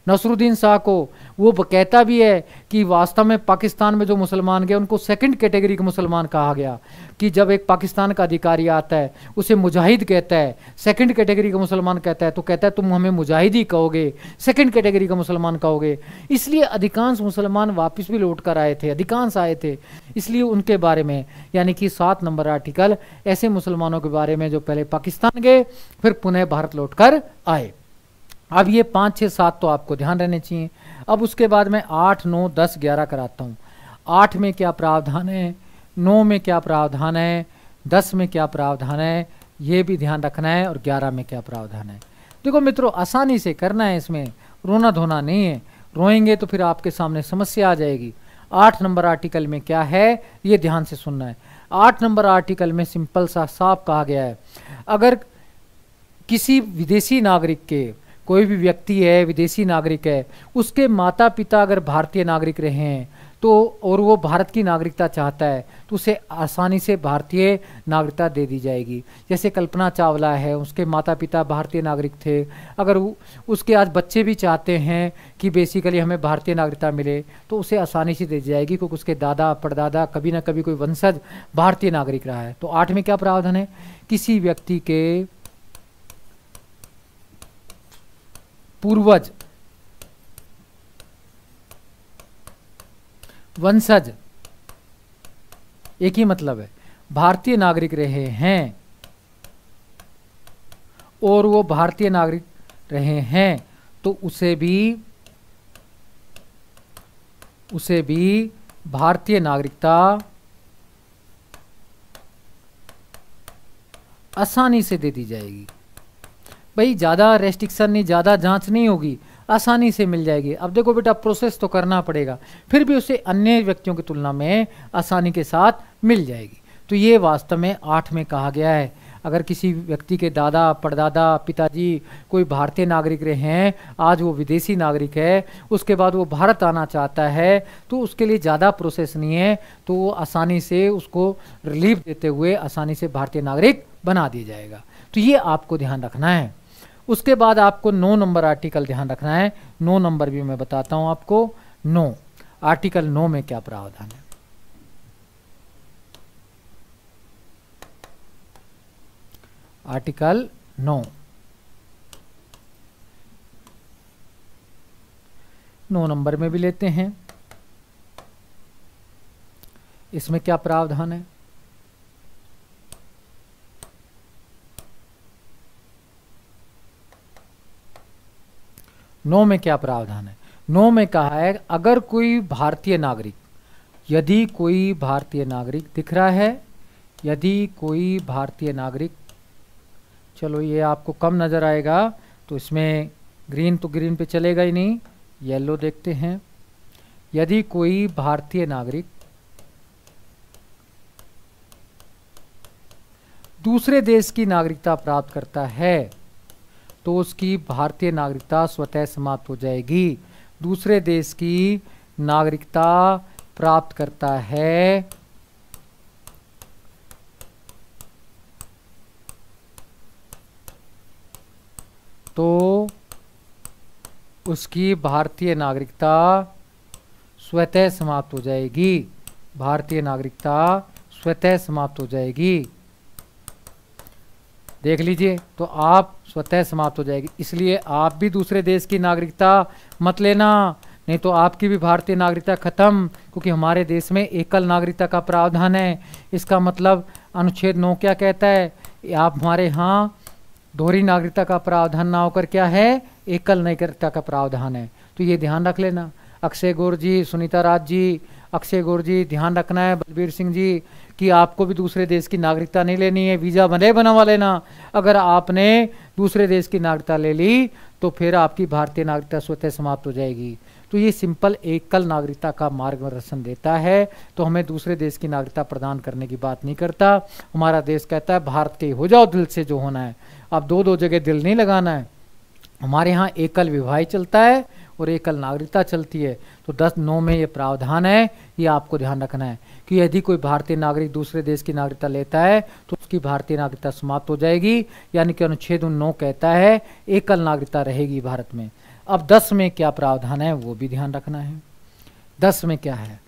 नसरुद्दीन शाह को वो कहता भी है कि वास्तव में पाकिस्तान में जो मुसलमान गए उनको सेकंड कैटेगरी के मुसलमान कहा गया कि जब एक पाकिस्तान का अधिकारी आता है उसे मुजाहिद कहता है सेकंड कैटेगरी का मुसलमान कहता है तो कहता है तुम हमें मुजाहिद ही कहोगे सेकंड कैटेगरी का मुसलमान कहोगे इसलिए अधिकांश मुसलमान वापस भी लौट कर आए थे अधिकांश आए थे इसलिए उनके बारे में यानी कि सात नंबर आर्टिकल ऐसे मुसलमानों के बारे में जो पहले पाकिस्तान गए फिर पुनः भारत लौट कर आए अब ये पाँच छः सात तो आपको ध्यान रहने चाहिए अब उसके बाद मैं आठ नौ दस ग्यारह कराता हूँ आठ में क्या प्रावधान है नौ में क्या प्रावधान है दस में क्या प्रावधान है ये भी ध्यान रखना है और ग्यारह में क्या प्रावधान है देखो मित्रों आसानी से करना है इसमें रोना धोना नहीं है रोएंगे तो फिर आपके सामने समस्या आ जाएगी आठ नंबर आर्टिकल में क्या है ये ध्यान से सुनना है आठ नंबर आर्टिकल में सिंपल सा साफ कहा गया है अगर किसी विदेशी नागरिक के कोई भी व्यक्ति है विदेशी नागरिक है उसके माता पिता अगर भारतीय नागरिक रहे हैं तो और वो भारत की नागरिकता चाहता है तो उसे आसानी से भारतीय नागरिकता दे दी जाएगी जैसे कल्पना चावला है उसके माता पिता भारतीय नागरिक थे अगर उसके आज बच्चे भी चाहते हैं कि बेसिकली हमें भारतीय नागरिकता मिले तो उसे आसानी से दे दी जाएगी क्योंकि उसके दादा परदादा कभी ना कभी कोई वंशज भारतीय नागरिक रहा है तो आठ में क्या प्रावधान है किसी व्यक्ति के पूर्वज वंशज एक ही मतलब है भारतीय नागरिक रहे हैं और वो भारतीय नागरिक रहे हैं तो उसे भी उसे भी भारतीय नागरिकता आसानी से दे दी जाएगी भाई ज़्यादा रेस्ट्रिक्शन नहीं ज़्यादा जांच नहीं होगी आसानी से मिल जाएगी अब देखो बेटा प्रोसेस तो करना पड़ेगा फिर भी उसे अन्य व्यक्तियों की तुलना में आसानी के साथ मिल जाएगी तो ये वास्तव में आठ में कहा गया है अगर किसी व्यक्ति के दादा परदादा पिताजी कोई भारतीय नागरिक रहे हैं आज वो विदेशी नागरिक है उसके बाद वो भारत आना चाहता है तो उसके लिए ज़्यादा प्रोसेस नहीं है तो वो आसानी से उसको रिलीफ देते हुए आसानी से भारतीय नागरिक बना दिया जाएगा तो ये आपको ध्यान रखना है उसके बाद आपको नो नंबर आर्टिकल ध्यान रखना है नो नंबर भी मैं बताता हूं आपको नो आर्टिकल नो में क्या प्रावधान है आर्टिकल नो नो नंबर में भी लेते हैं इसमें क्या प्रावधान है नौ में क्या प्रावधान है नौ में कहा है अगर कोई भारतीय नागरिक यदि कोई भारतीय नागरिक दिख रहा है यदि कोई भारतीय नागरिक चलो ये आपको कम नज़र आएगा तो इसमें ग्रीन तो ग्रीन पे चलेगा ही नहीं येलो देखते हैं यदि कोई भारतीय नागरिक दूसरे देश की नागरिकता प्राप्त करता है तो उसकी भारतीय नागरिकता स्वतः समाप्त हो जाएगी दूसरे देश की नागरिकता प्राप्त करता है तो उसकी भारतीय नागरिकता स्वतः समाप्त हो जाएगी भारतीय नागरिकता स्वतः समाप्त हो जाएगी देख लीजिए तो आप स्वतः समाप्त हो जाएगी इसलिए आप भी दूसरे देश की नागरिकता मत लेना नहीं तो आपकी भी भारतीय नागरिकता खत्म क्योंकि हमारे देश में एकल नागरिकता का प्रावधान है इसका मतलब अनुच्छेद नौ क्या कहता है आप हमारे यहाँ दोहरी नागरिकता का प्रावधान ना होकर क्या है एकल नागरिकता का प्रावधान है तो ये ध्यान रख लेना अक्षय गौर जी सुनीता राज जी अक्षय गौर जी ध्यान रखना है बलबीर सिंह जी कि आपको भी दूसरे देश की नागरिकता नहीं लेनी है वीज़ा भले बनवा लेना अगर आपने दूसरे देश की नागरिकता ले ली तो फिर आपकी भारतीय नागरिकता स्वतः समाप्त हो जाएगी तो ये सिंपल एकल नागरिकता का मार्गदर्शन देता है तो हमें दूसरे देश की नागरिकता प्रदान करने की बात नहीं करता हमारा देश कहता है भारत के हो जाओ दिल से जो होना है आप दो दो जगह दिल नहीं लगाना है हमारे यहाँ एकल विवाह चलता है और एकल नागरिकता चलती है तो दस नौ में ये प्रावधान है ये आपको ध्यान रखना है कि यदि कोई भारतीय नागरिक दूसरे देश की नागरिकता लेता है तो उसकी भारतीय नागरिकता समाप्त हो जाएगी यानी कि अनुच्छेद नौ कहता है एकल नागरिकता रहेगी भारत में अब दस में क्या प्रावधान है वो भी ध्यान रखना है दस में क्या है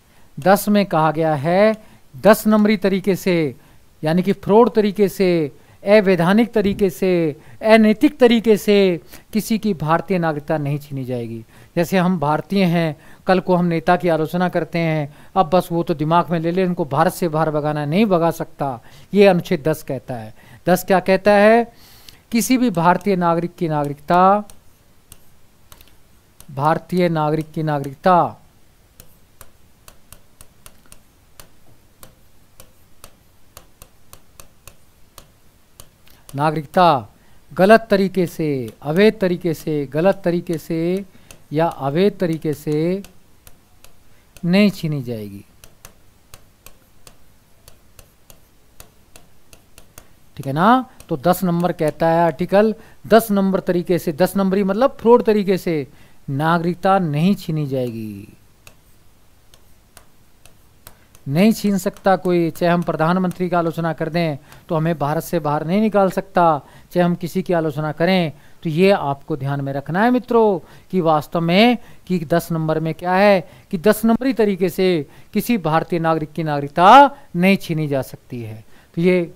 दस में कहा गया है दस नंबरी तरीके से यानी कि फ्रॉड तरीके से अवैधानिक तरीके से अनैतिक तरीके से किसी की भारतीय नागरिकता नहीं छीनी जाएगी जैसे हम भारतीय हैं कल को हम नेता की आलोचना करते हैं अब बस वो तो दिमाग में ले ले उनको भारत से बाहर भगाना नहीं भगा सकता ये अनुच्छेद दस कहता है दस क्या कहता है किसी भी भारतीय नागरिक की नागरिकता भारतीय नागरिक की नागरिकता नागरिकता गलत तरीके से अवैध तरीके से गलत तरीके से या अवैध तरीके से नहीं छीनी जाएगी ठीक है ना तो दस नंबर कहता है आर्टिकल दस नंबर तरीके से दस नंबर ही मतलब फ्रॉड तरीके से नागरिकता नहीं छीनी जाएगी नहीं छीन सकता कोई चाहे हम प्रधानमंत्री की आलोचना कर दें तो हमें भारत से बाहर नहीं निकाल सकता चाहे हम किसी की आलोचना करें तो ये आपको ध्यान में रखना है मित्रों कि वास्तव में कि दस नंबर में क्या है कि दस नंबरी तरीके से किसी भारतीय नागरिक की नागरिकता नहीं छीनी जा सकती है तो ये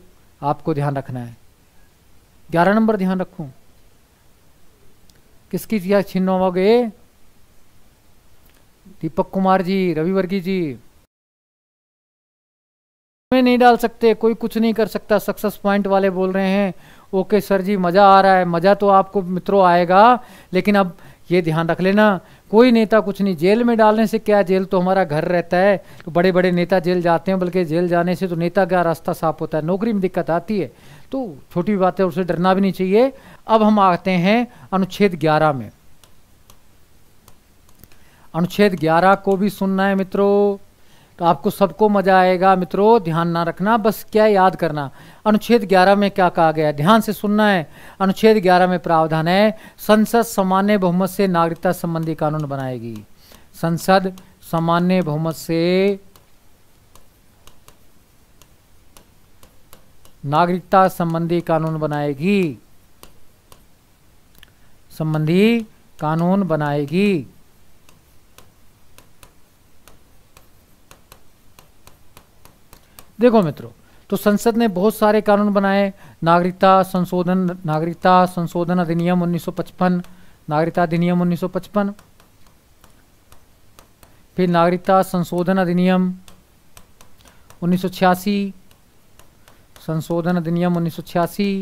आपको ध्यान रखना है ग्यारह नंबर ध्यान रखू किसकी छीनोगे दीपक कुमार जी रविवर्गी जी में नहीं डाल सकते कोई कुछ नहीं कर सकता सक्सेस पॉइंट वाले बोल रहे हैं ओके सर जी मज़ा आ रहा है मज़ा तो आपको मित्रों आएगा लेकिन अब ये ध्यान रख लेना कोई नेता कुछ नहीं जेल में डालने से क्या जेल तो हमारा घर रहता है तो बड़े बड़े नेता जेल जाते हैं बल्कि जेल जाने से तो नेता का रास्ता साफ होता है नौकरी में दिक्कत आती है तो छोटी बात है उसे डरना भी नहीं चाहिए अब हम आते हैं अनुच्छेद ग्यारह में अनुच्छेद ग्यारह को भी सुनना है मित्रों तो आपको सबको मजा आएगा मित्रों ध्यान ना रखना बस क्या याद करना अनुच्छेद 11 में क्या कहा गया ध्यान से सुनना है अनुच्छेद 11 में प्रावधान है संसद सामान्य बहुमत से नागरिकता संबंधी कानून बनाएगी संसद सामान्य बहुमत से नागरिकता संबंधी कानून बनाएगी संबंधी कानून बनाएगी देखो मित्रों तो संसद ने बहुत सारे कानून बनाए नागरिकता संशोधन नागरिकता संशोधन अधिनियम 1955 नागरिकता अधिनियम 1955 फिर नागरिकता संशोधन अधिनियम 1986 संशोधन अधिनियम 1986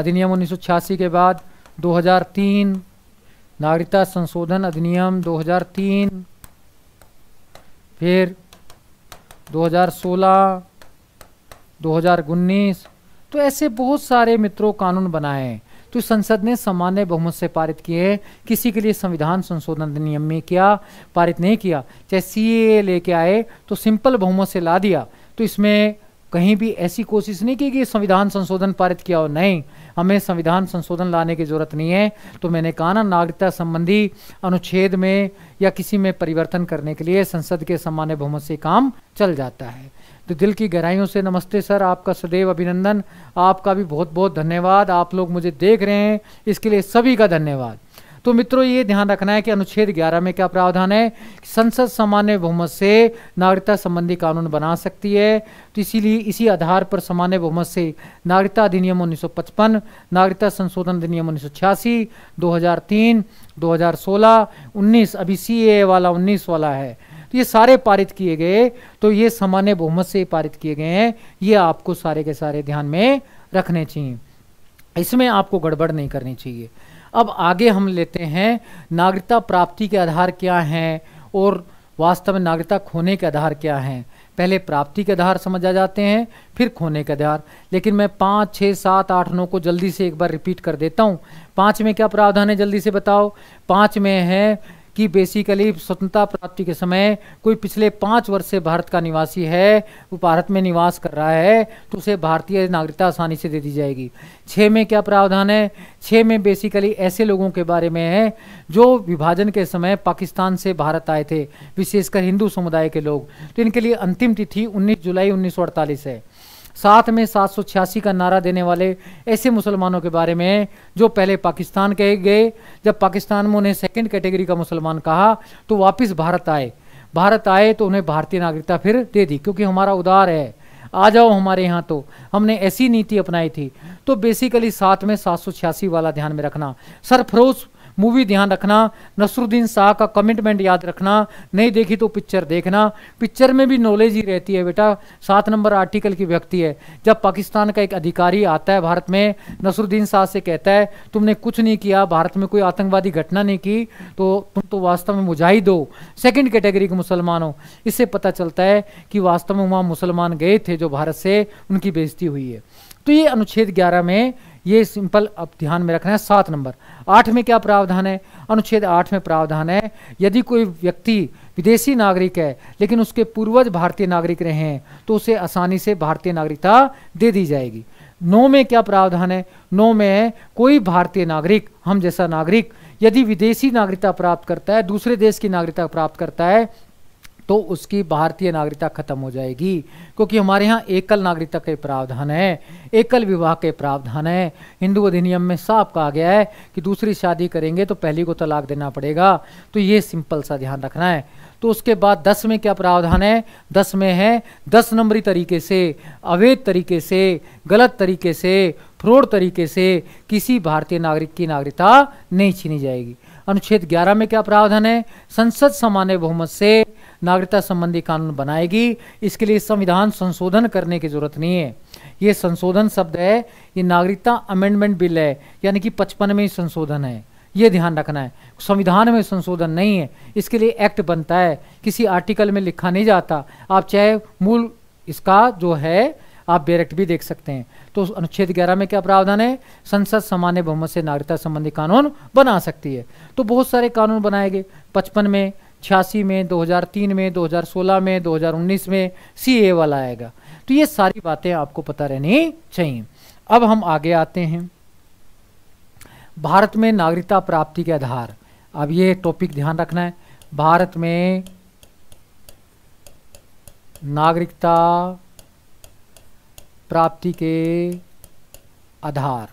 अधिनियम 1986 के बाद 2003 नागरिकता संशोधन अधिनियम 2003 फिर 2016 2019 तो ऐसे बहुत सारे मित्रों कानून बनाए हैं तो संसद ने सामान्य बहुमत से पारित किए किसी के लिए संविधान संशोधन अधिनियम में किया पारित नहीं किया चाहे सी लेके आए तो सिंपल बहुमत से ला दिया तो इसमें कहीं भी ऐसी कोशिश नहीं की कि संविधान संशोधन पारित किया हो नहीं हमें संविधान संशोधन लाने की ज़रूरत नहीं है तो मैंने कहा ना नागरिकता संबंधी अनुच्छेद में या किसी में परिवर्तन करने के लिए संसद के सामान्य बहुमत से काम चल जाता है तो दिल की गहराइयों से नमस्ते सर आपका सदैव अभिनंदन आपका भी बहुत बहुत धन्यवाद आप लोग मुझे देख रहे हैं इसके लिए सभी का धन्यवाद तो मित्रों ये ध्यान रखना है कि अनुच्छेद 11 में क्या प्रावधान है संसद सामान्य बहुमत से नागरिकता संबंधी कानून बना सकती है तो इसीलिए इसी आधार पर सामान्य बहुमत से नागरिकता अधिनियम 1955 नागरिकता संशोधन अधिनियम उन्नीस सौ 2003 2016 19 अभी सी वाला उन्नीस वाला है तो ये सारे पारित किए गए तो ये सामान्य बहुमत से पारित किए गए हैं ये आपको सारे के सारे ध्यान में रखने चाहिए इसमें आपको गड़बड़ नहीं करनी चाहिए अब आगे हम लेते हैं नागरिकता प्राप्ति के आधार क्या हैं और वास्तव में नागरिकता खोने के आधार क्या हैं पहले प्राप्ति के आधार समझ आ जाते हैं फिर खोने के आधार लेकिन मैं पाँच छः सात आठ नौ को जल्दी से एक बार रिपीट कर देता हूँ पाँच में क्या प्रावधान है जल्दी से बताओ पाँच में है कि बेसिकली स्वतंत्रता प्राप्ति के समय कोई पिछले पाँच वर्ष से भारत का निवासी है वो भारत में निवास कर रहा है तो उसे भारतीय नागरिकता आसानी से दे दी जाएगी छः में क्या प्रावधान है छः में बेसिकली ऐसे लोगों के बारे में है जो विभाजन के समय पाकिस्तान से भारत आए थे विशेषकर हिंदू समुदाय के लोग तो इनके लिए अंतिम तिथि उन्नीस जुलाई उन्नीस है साथ में सात का नारा देने वाले ऐसे मुसलमानों के बारे में जो पहले पाकिस्तान के गए जब पाकिस्तान में उन्हें सेकेंड कैटेगरी का मुसलमान कहा तो वापस भारत आए भारत आए तो उन्हें भारतीय नागरिकता फिर दे दी क्योंकि हमारा उदार है आ जाओ हमारे यहाँ तो हमने ऐसी नीति अपनाई थी तो बेसिकली साथ में सात वाला ध्यान में रखना सरफरोश मूवी ध्यान रखना नसरुद्दीन शाह का कमिटमेंट याद रखना नहीं देखी तो पिक्चर देखना पिक्चर में भी नॉलेज ही रहती है बेटा सात नंबर आर्टिकल की व्यक्ति है जब पाकिस्तान का एक अधिकारी आता है भारत में नसरुद्दीन शाह से कहता है तुमने कुछ नहीं किया भारत में कोई आतंकवादी घटना नहीं की तो तुम तो वास्तव में मुजाहिद हो सेकेंड कैटेगरी के मुसलमान हो इससे पता चलता है कि वास्तव में वहाँ मुसलमान गए थे जो भारत से उनकी बेजती हुई है तो ये अनुच्छेद ग्यारह में ये सिंपल अब ध्यान में रखना है सात नंबर आठ में क्या प्रावधान है अनुच्छेद आठ में प्रावधान है यदि कोई व्यक्ति विदेशी नागरिक है लेकिन उसके पूर्वज भारतीय नागरिक रहे हैं तो उसे आसानी से भारतीय नागरिकता दे दी जाएगी नौ में क्या प्रावधान है नौ में है कोई भारतीय नागरिक हम जैसा नागरिक यदि विदेशी नागरिकता प्राप्त करता है दूसरे देश की नागरिकता प्राप्त करता है तो उसकी भारतीय नागरिकता खत्म हो जाएगी क्योंकि हमारे यहाँ एकल नागरिकता के प्रावधान है एकल विवाह के प्रावधान है हिंदू अधिनियम में साफ कहा गया है कि दूसरी शादी करेंगे तो पहली को तलाक देना पड़ेगा तो ये सिंपल सा ध्यान रखना है तो उसके बाद दस में क्या प्रावधान है दस में है दस नंबरी तरीके से अवैध तरीके से गलत तरीके से फ्रॉड तरीके से किसी भारतीय नागरिक की नागरिकता नहीं छीनी जाएगी अनुच्छेद 11 में क्या प्रावधान है संसद सामान्य बहुमत से नागरिकता संबंधी कानून बनाएगी इसके लिए संविधान संशोधन करने की ज़रूरत नहीं है ये संशोधन शब्द है ये नागरिकता अमेंडमेंट बिल है यानी कि पचपन में संशोधन है ये ध्यान रखना है संविधान में संशोधन नहीं है इसके लिए एक्ट बनता है किसी आर्टिकल में लिखा नहीं जाता आप चाहे मूल इसका जो है आप डायरेक्ट भी देख सकते हैं तो अनुच्छेद ग्यारह में क्या प्रावधान है संसद सामान्य बहुमत से नागरिकता संबंधी कानून बना सकती है तो बहुत सारे कानून बनाए गए पचपन में छियासी में 2003 में 2016 में 2019 में सी ए वाला आएगा तो ये सारी बातें आपको पता रहनी चाहिए अब हम आगे आते हैं भारत में नागरिकता प्राप्ति के आधार अब ये टॉपिक ध्यान रखना है भारत में नागरिकता प्राप्ति के आधार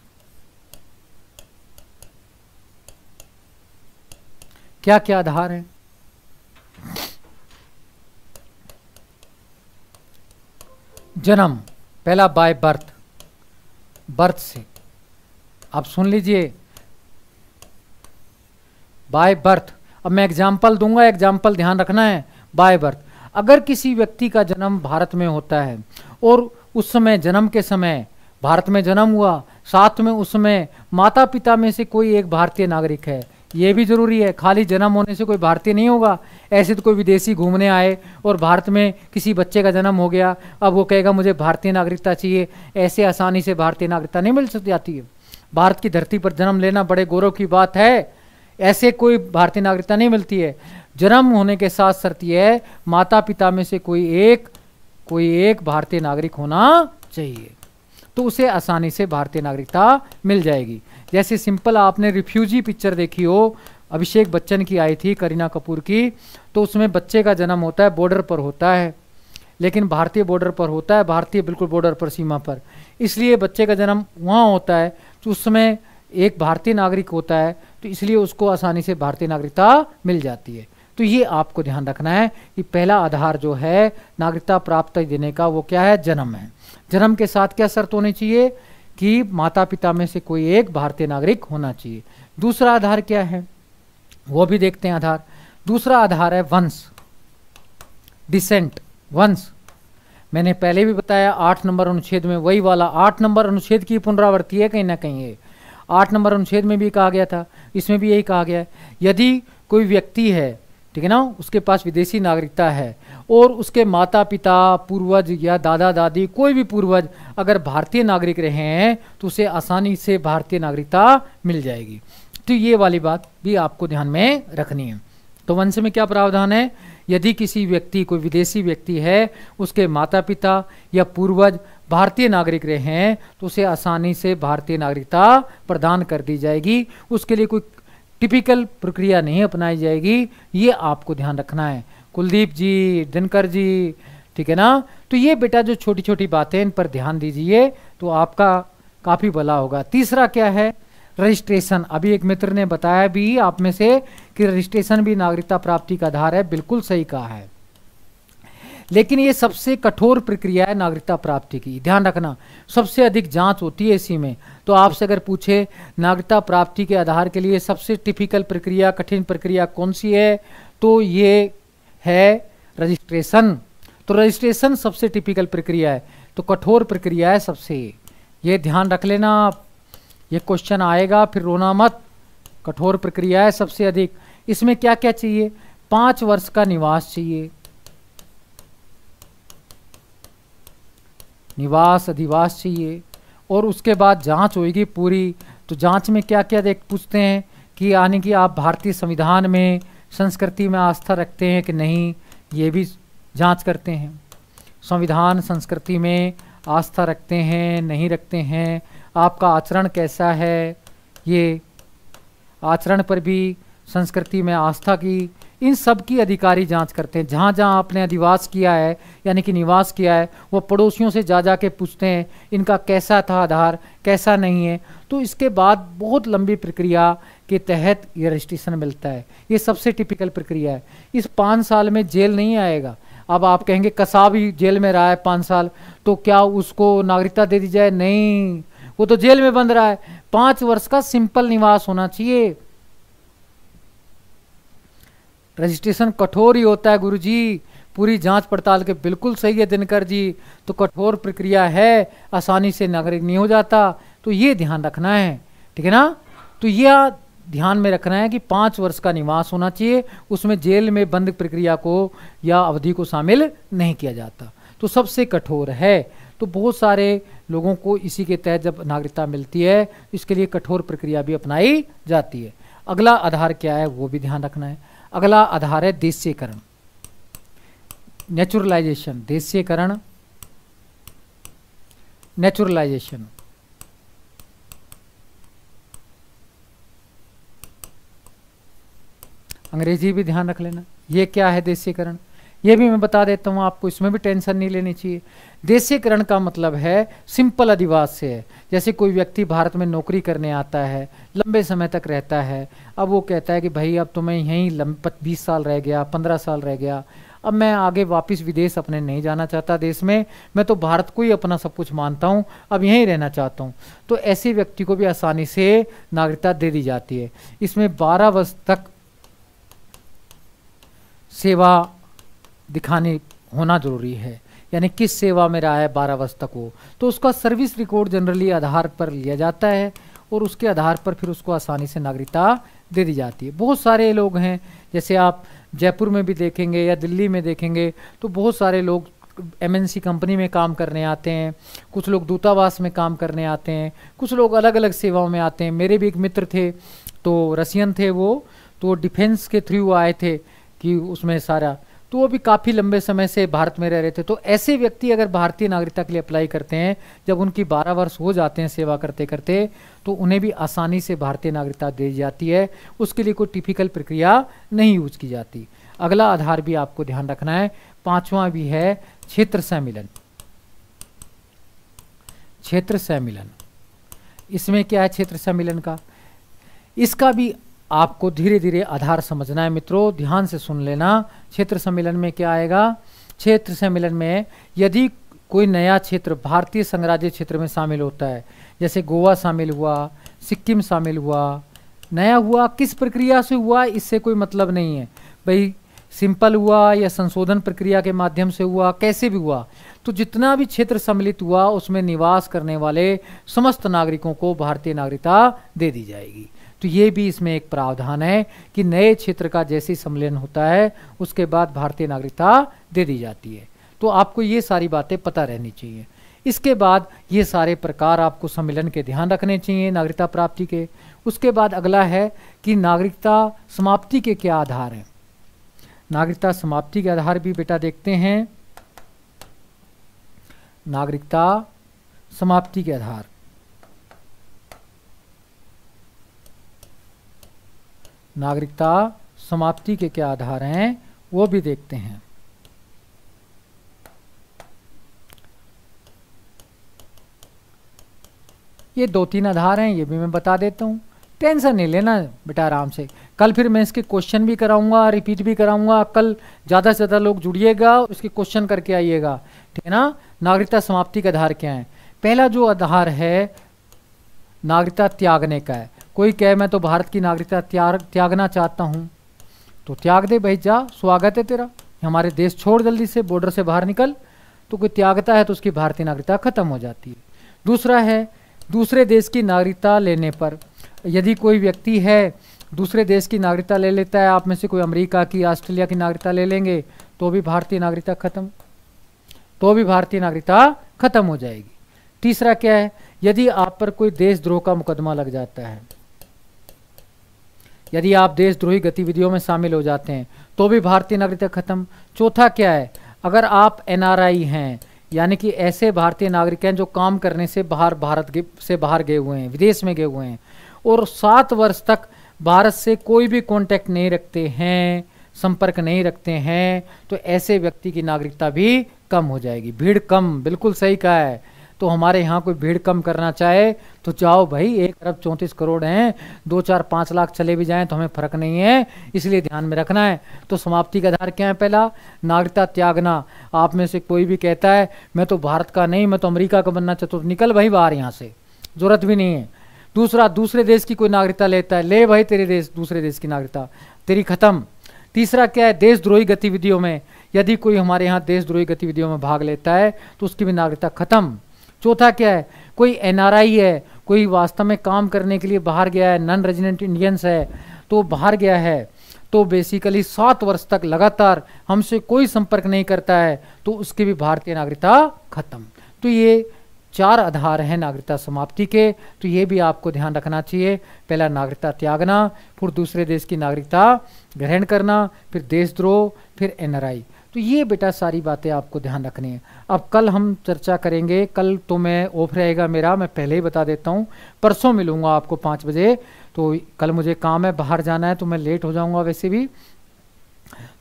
क्या क्या आधार हैं जन्म पहला बाय बर्थ बर्थ से आप सुन लीजिए बाय बर्थ अब मैं एग्जाम्पल दूंगा एग्जाम्पल ध्यान रखना है बाय बर्थ अगर किसी व्यक्ति का जन्म भारत में होता है और उस समय जन्म के समय भारत में जन्म हुआ साथ में उसमें माता पिता में से कोई एक भारतीय नागरिक है ये भी ज़रूरी है खाली जन्म होने से कोई भारतीय नहीं होगा ऐसे तो कोई विदेशी घूमने आए और भारत में किसी बच्चे का जन्म हो गया अब वो कहेगा मुझे भारतीय नागरिकता चाहिए ऐसे आसानी से भारतीय नागरिकता नहीं मिल जाती है भारत की धरती पर जन्म लेना बड़े गौरव की बात है ऐसे कोई भारतीय नागरिकता नहीं मिलती है जन्म होने के साथ शर्त यह है माता पिता में से कोई एक कोई एक भारतीय नागरिक होना चाहिए तो उसे आसानी से भारतीय नागरिकता मिल जाएगी जैसे सिंपल आपने रिफ्यूजी पिक्चर देखी हो अभिषेक बच्चन की आई थी करीना कपूर की तो उसमें बच्चे का जन्म होता है बॉर्डर पर होता है लेकिन भारतीय बॉर्डर पर होता है भारतीय बिल्कुल बॉर्डर पर सीमा पर इसलिए बच्चे का जन्म वहाँ होता है तो उस समय एक भारतीय नागरिक होता है तो इसलिए उसको आसानी से भारतीय नागरिकता मिल जाती है तो ये आपको ध्यान रखना है कि पहला आधार जो है नागरिकता प्राप्त देने का वो क्या है जन्म है जन्म के साथ क्या शर्त होनी चाहिए कि माता पिता में से कोई एक भारतीय नागरिक होना चाहिए दूसरा आधार क्या है वो भी देखते हैं आधार दूसरा आधार है वंश डिसेंट वंश मैंने पहले भी बताया आठ नंबर अनुच्छेद में वही वाला आठ नंबर अनुच्छेद की पुनरावृत्ति है कहीं ना कहीं ये आठ नंबर अनुच्छेद में भी कहा गया था इसमें भी यही कहा गया है यदि कोई व्यक्ति है ठीक है ना उसके पास विदेशी नागरिकता है और उसके माता पिता पूर्वज या दादा दादी कोई भी पूर्वज अगर भारतीय नागरिक रहे हैं तो उसे आसानी से भारतीय नागरिकता मिल जाएगी तो ये वाली बात भी आपको ध्यान में रखनी है तो वंश में क्या प्रावधान है यदि किसी व्यक्ति कोई विदेशी व्यक्ति है उसके माता पिता या पूर्वज भारतीय नागरिक रहे हैं तो उसे आसानी से भारतीय नागरिकता प्रदान कर दी जाएगी उसके लिए कोई टिपिकल प्रक्रिया नहीं अपनाई जाएगी ये आपको ध्यान रखना है कुलदीप जी दिनकर जी ठीक है ना तो ये बेटा जो छोटी छोटी बातें इन पर ध्यान दीजिए तो आपका काफ़ी भला होगा तीसरा क्या है रजिस्ट्रेशन अभी एक मित्र ने बताया भी आप में से कि रजिस्ट्रेशन भी नागरिकता प्राप्ति का आधार है बिल्कुल सही कहा है लेकिन ये सबसे कठोर प्रक्रिया है नागरिकता प्राप्ति की ध्यान रखना सबसे अधिक जांच होती है इसी में तो आपसे अगर पूछे नागरिकता प्राप्ति के आधार के लिए सबसे टिपिकल प्रक्रिया कठिन प्रक्रिया कौन सी है तो ये है रजिस्ट्रेशन तो रजिस्ट्रेशन सबसे टिपिकल प्रक्रिया है तो कठोर प्रक्रिया है सबसे ये ध्यान रख लेना आप ये क्वेश्चन आएगा फिर रोना मत कठोर प्रक्रिया है सबसे अधिक इसमें क्या क्या चाहिए पाँच वर्ष का निवास चाहिए निवास अधिवास चाहिए और उसके बाद जांच होगी पूरी तो जांच में क्या क्या देख पूछते हैं कि यानी कि आप भारतीय संविधान में संस्कृति में आस्था रखते हैं कि नहीं ये भी जांच करते हैं संविधान संस्कृति में आस्था रखते हैं नहीं रखते हैं आपका आचरण कैसा है ये आचरण पर भी संस्कृति में आस्था की इन सब की अधिकारी जांच करते हैं जहाँ जहाँ आपने अधिवास किया है यानी कि निवास किया है वो पड़ोसियों से जा जा के पूछते हैं इनका कैसा था आधार कैसा नहीं है तो इसके बाद बहुत लंबी प्रक्रिया के तहत ये रजिस्ट्रेशन मिलता है ये सबसे टिपिकल प्रक्रिया है इस पाँच साल में जेल नहीं आएगा अब आप कहेंगे कसाब ही जेल में रहा है पाँच साल तो क्या उसको नागरिकता दे दी जाए नहीं वो तो जेल में बंद रहा है पाँच वर्ष का सिंपल निवास होना चाहिए रजिस्ट्रेशन कठोर ही होता है गुरुजी पूरी जांच पड़ताल के बिल्कुल सही है दिनकर जी तो कठोर प्रक्रिया है आसानी से नागरिक नहीं हो जाता तो ये ध्यान रखना है ठीक है ना तो यह ध्यान में रखना है कि पाँच वर्ष का निवास होना चाहिए उसमें जेल में बंद प्रक्रिया को या अवधि को शामिल नहीं किया जाता तो सबसे कठोर है तो बहुत सारे लोगों को इसी के तहत जब नागरिकता मिलती है इसके लिए कठोर प्रक्रिया भी अपनाई जाती है अगला आधार क्या है वो भी ध्यान रखना है अगला आधार है देशीयकरण नेचुरलाइजेशन देशीयकरण नेचुरलाइजेशन अंग्रेजी भी ध्यान रख लेना ये क्या है देसीकरण ये भी मैं बता देता हूँ आपको इसमें भी टेंशन नहीं लेनी चाहिए देसीकरण का मतलब है सिंपल अधिवास से है जैसे कोई व्यक्ति भारत में नौकरी करने आता है लंबे समय तक रहता है अब वो कहता है कि भाई अब तो मैं यहीं बीस साल रह गया पंद्रह साल रह गया अब मैं आगे वापस विदेश अपने नहीं जाना चाहता देश में मैं तो भारत को ही अपना सब कुछ मानता हूँ अब यहीं रहना चाहता हूँ तो ऐसे व्यक्ति को भी आसानी से नागरिकता दे दी जाती है इसमें बारह वर्ष तक सेवा दिखाने होना ज़रूरी है यानी किस सेवा में रहा है बारह वर्ष तक वो तो उसका सर्विस रिकॉर्ड जनरली आधार पर लिया जाता है और उसके आधार पर फिर उसको आसानी से नागरिकता दे दी जाती है बहुत सारे लोग हैं जैसे आप जयपुर में भी देखेंगे या दिल्ली में देखेंगे तो बहुत सारे लोग एम कंपनी में काम करने आते हैं कुछ लोग दूतावास में काम करने आते हैं कुछ लोग अलग अलग सेवाओं में आते हैं मेरे भी एक मित्र थे तो रसियन थे वो तो डिफेंस के थ्रू आए थे कि उसमें सारा तो वो भी काफ़ी लंबे समय से भारत में रह रहे थे तो ऐसे व्यक्ति अगर भारतीय नागरिकता के लिए अप्लाई करते हैं जब उनकी 12 वर्ष हो जाते हैं सेवा करते करते तो उन्हें भी आसानी से भारतीय नागरिकता दी जाती है उसके लिए कोई टिपिकल प्रक्रिया नहीं यूज की जाती अगला आधार भी आपको ध्यान रखना है पांचवा भी है क्षेत्र सम्मिलन क्षेत्र सम्मिलन इसमें क्या है क्षेत्र सम्मिलन का इसका भी आपको धीरे धीरे आधार समझना है मित्रों ध्यान से सुन लेना क्षेत्र सम्मेलन में क्या आएगा क्षेत्र सम्मेलन में यदि कोई नया क्षेत्र भारतीय संग्राज्य क्षेत्र में शामिल होता है जैसे गोवा शामिल हुआ सिक्किम शामिल हुआ नया हुआ किस प्रक्रिया से हुआ इससे कोई मतलब नहीं है भाई सिंपल हुआ या संशोधन प्रक्रिया के माध्यम से हुआ कैसे भी हुआ तो जितना भी क्षेत्र सम्मिलित हुआ उसमें निवास करने वाले समस्त नागरिकों को भारतीय नागरिकता दे दी जाएगी तो ये भी इसमें एक प्रावधान है कि नए क्षेत्र का जैसे सम्मेलन होता है उसके बाद भारतीय नागरिकता दे दी जाती है तो आपको ये सारी बातें पता रहनी चाहिए इसके बाद ये सारे प्रकार आपको सम्मेलन के ध्यान रखने चाहिए नागरिकता प्राप्ति के उसके बाद अगला है कि नागरिकता समाप्ति के क्या आधार हैं नागरिकता समाप्ति के आधार भी बेटा देखते हैं नागरिकता समाप्ति के आधार नागरिकता समाप्ति के क्या आधार हैं वो भी देखते हैं ये दो तीन आधार हैं ये भी मैं बता देता हूँ टेंशन नहीं लेना बेटा आराम से कल फिर मैं इसके क्वेश्चन भी कराऊंगा रिपीट भी कराऊंगा कल ज़्यादा से ज़्यादा लोग जुड़िएगा उसके क्वेश्चन करके आइएगा ठीक है ना नागरिकता समाप्ति का आधार क्या है पहला जो आधार है नागरिकता त्यागने का है कोई कहे मैं तो भारत की नागरिकता त्याग त्यागना चाहता हूँ तो त्याग दे भाई जा स्वागत है तेरा हमारे देश छोड़ जल्दी से बॉर्डर से बाहर निकल तो कोई त्यागता है तो उसकी भारतीय नागरिकता खत्म हो जाती है दूसरा है दूसरे देश की नागरिकता लेने पर यदि कोई व्यक्ति है दूसरे देश की नागरिकता ले लेता है आप में से कोई अमेरिका की ऑस्ट्रेलिया की नागरिकता ले लेंगे तो भी भारतीय नागरिकता खत्म तो भी भारतीय नागरिकता खत्म हो जाएगी तीसरा क्या है यदि आप पर कोई देशद्रोह का मुकदमा लग जाता है यदि आप देशद्रोही गतिविधियों में शामिल हो जाते हैं तो भी भारतीय नागरिकता खत्म चौथा क्या है अगर आप एन हैं यानी कि ऐसे भारतीय नागरिक हैं जो काम करने से बाहर भारत से बाहर गए हुए हैं विदेश में गए हुए हैं और सात वर्ष तक भारत से कोई भी कांटेक्ट नहीं रखते हैं संपर्क नहीं रखते हैं तो ऐसे व्यक्ति की नागरिकता भी कम हो जाएगी भीड़ कम बिल्कुल सही कहा है तो हमारे यहाँ कोई भीड़ कम करना चाहे तो जाओ भाई एक अरब चौंतीस करोड़ हैं दो चार पाँच लाख चले भी जाएँ तो हमें फ़र्क नहीं है इसलिए ध्यान में रखना है तो समाप्ति का आधार क्या है पहला नागरिकता त्यागना आप में से कोई भी कहता है मैं तो भारत का नहीं मैं तो अमरीका का बनना चाहता हूँ तो निकल भाई बाहर यहाँ से ज़रूरत भी नहीं है दूसरा दूसरे देश की कोई नागरिकता लेता है ले भाई तेरे देश दूसरे देश की नागरिकता तेरी ख़त्म तीसरा क्या है देशद्रोही गतिविधियों में यदि कोई हमारे यहाँ देशद्रोही गतिविधियों में भाग लेता है तो उसकी भी नागरिकता खत्म चौथा क्या है कोई एनआरआई है कोई वास्तव में काम करने के लिए बाहर गया है नॉन रेजिडेंट इंडियंस है तो बाहर गया है तो बेसिकली सात वर्ष तक लगातार हमसे कोई संपर्क नहीं करता है तो उसकी भी भारतीय नागरिकता खत्म तो ये चार आधार हैं नागरिकता समाप्ति के तो ये भी आपको ध्यान रखना चाहिए पहला नागरिकता त्यागना फिर दूसरे देश की नागरिकता ग्रहण करना फिर देशद्रोह फिर एनआरआई तो ये बेटा सारी बातें आपको ध्यान रखनी है अब कल हम चर्चा करेंगे कल तो मैं ऑफ रहेगा मेरा मैं पहले ही बता देता हूँ परसों मिलूँगा आपको पाँच बजे तो कल मुझे काम है बाहर जाना है तो मैं लेट हो जाऊँगा वैसे भी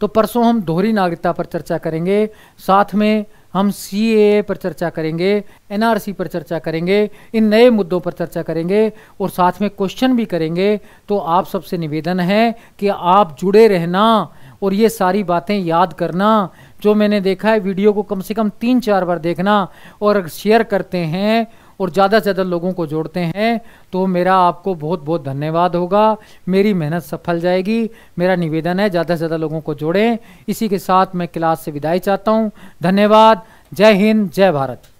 तो परसों हम दोहरी नागरिकता पर चर्चा करेंगे साथ में हम सी पर चर्चा करेंगे एन पर चर्चा करेंगे इन नए मुद्दों पर चर्चा करेंगे और साथ में क्वेश्चन भी करेंगे तो आप सबसे निवेदन है कि आप जुड़े रहना और ये सारी बातें याद करना जो मैंने देखा है वीडियो को कम से कम तीन चार बार देखना और शेयर करते हैं और ज़्यादा से ज़्यादा लोगों को जोड़ते हैं तो मेरा आपको बहुत बहुत धन्यवाद होगा मेरी मेहनत सफल जाएगी मेरा निवेदन है ज़्यादा से ज़्यादा लोगों को जोड़ें इसी के साथ मैं क्लास से विदाई चाहता हूँ धन्यवाद जय हिंद जय भारत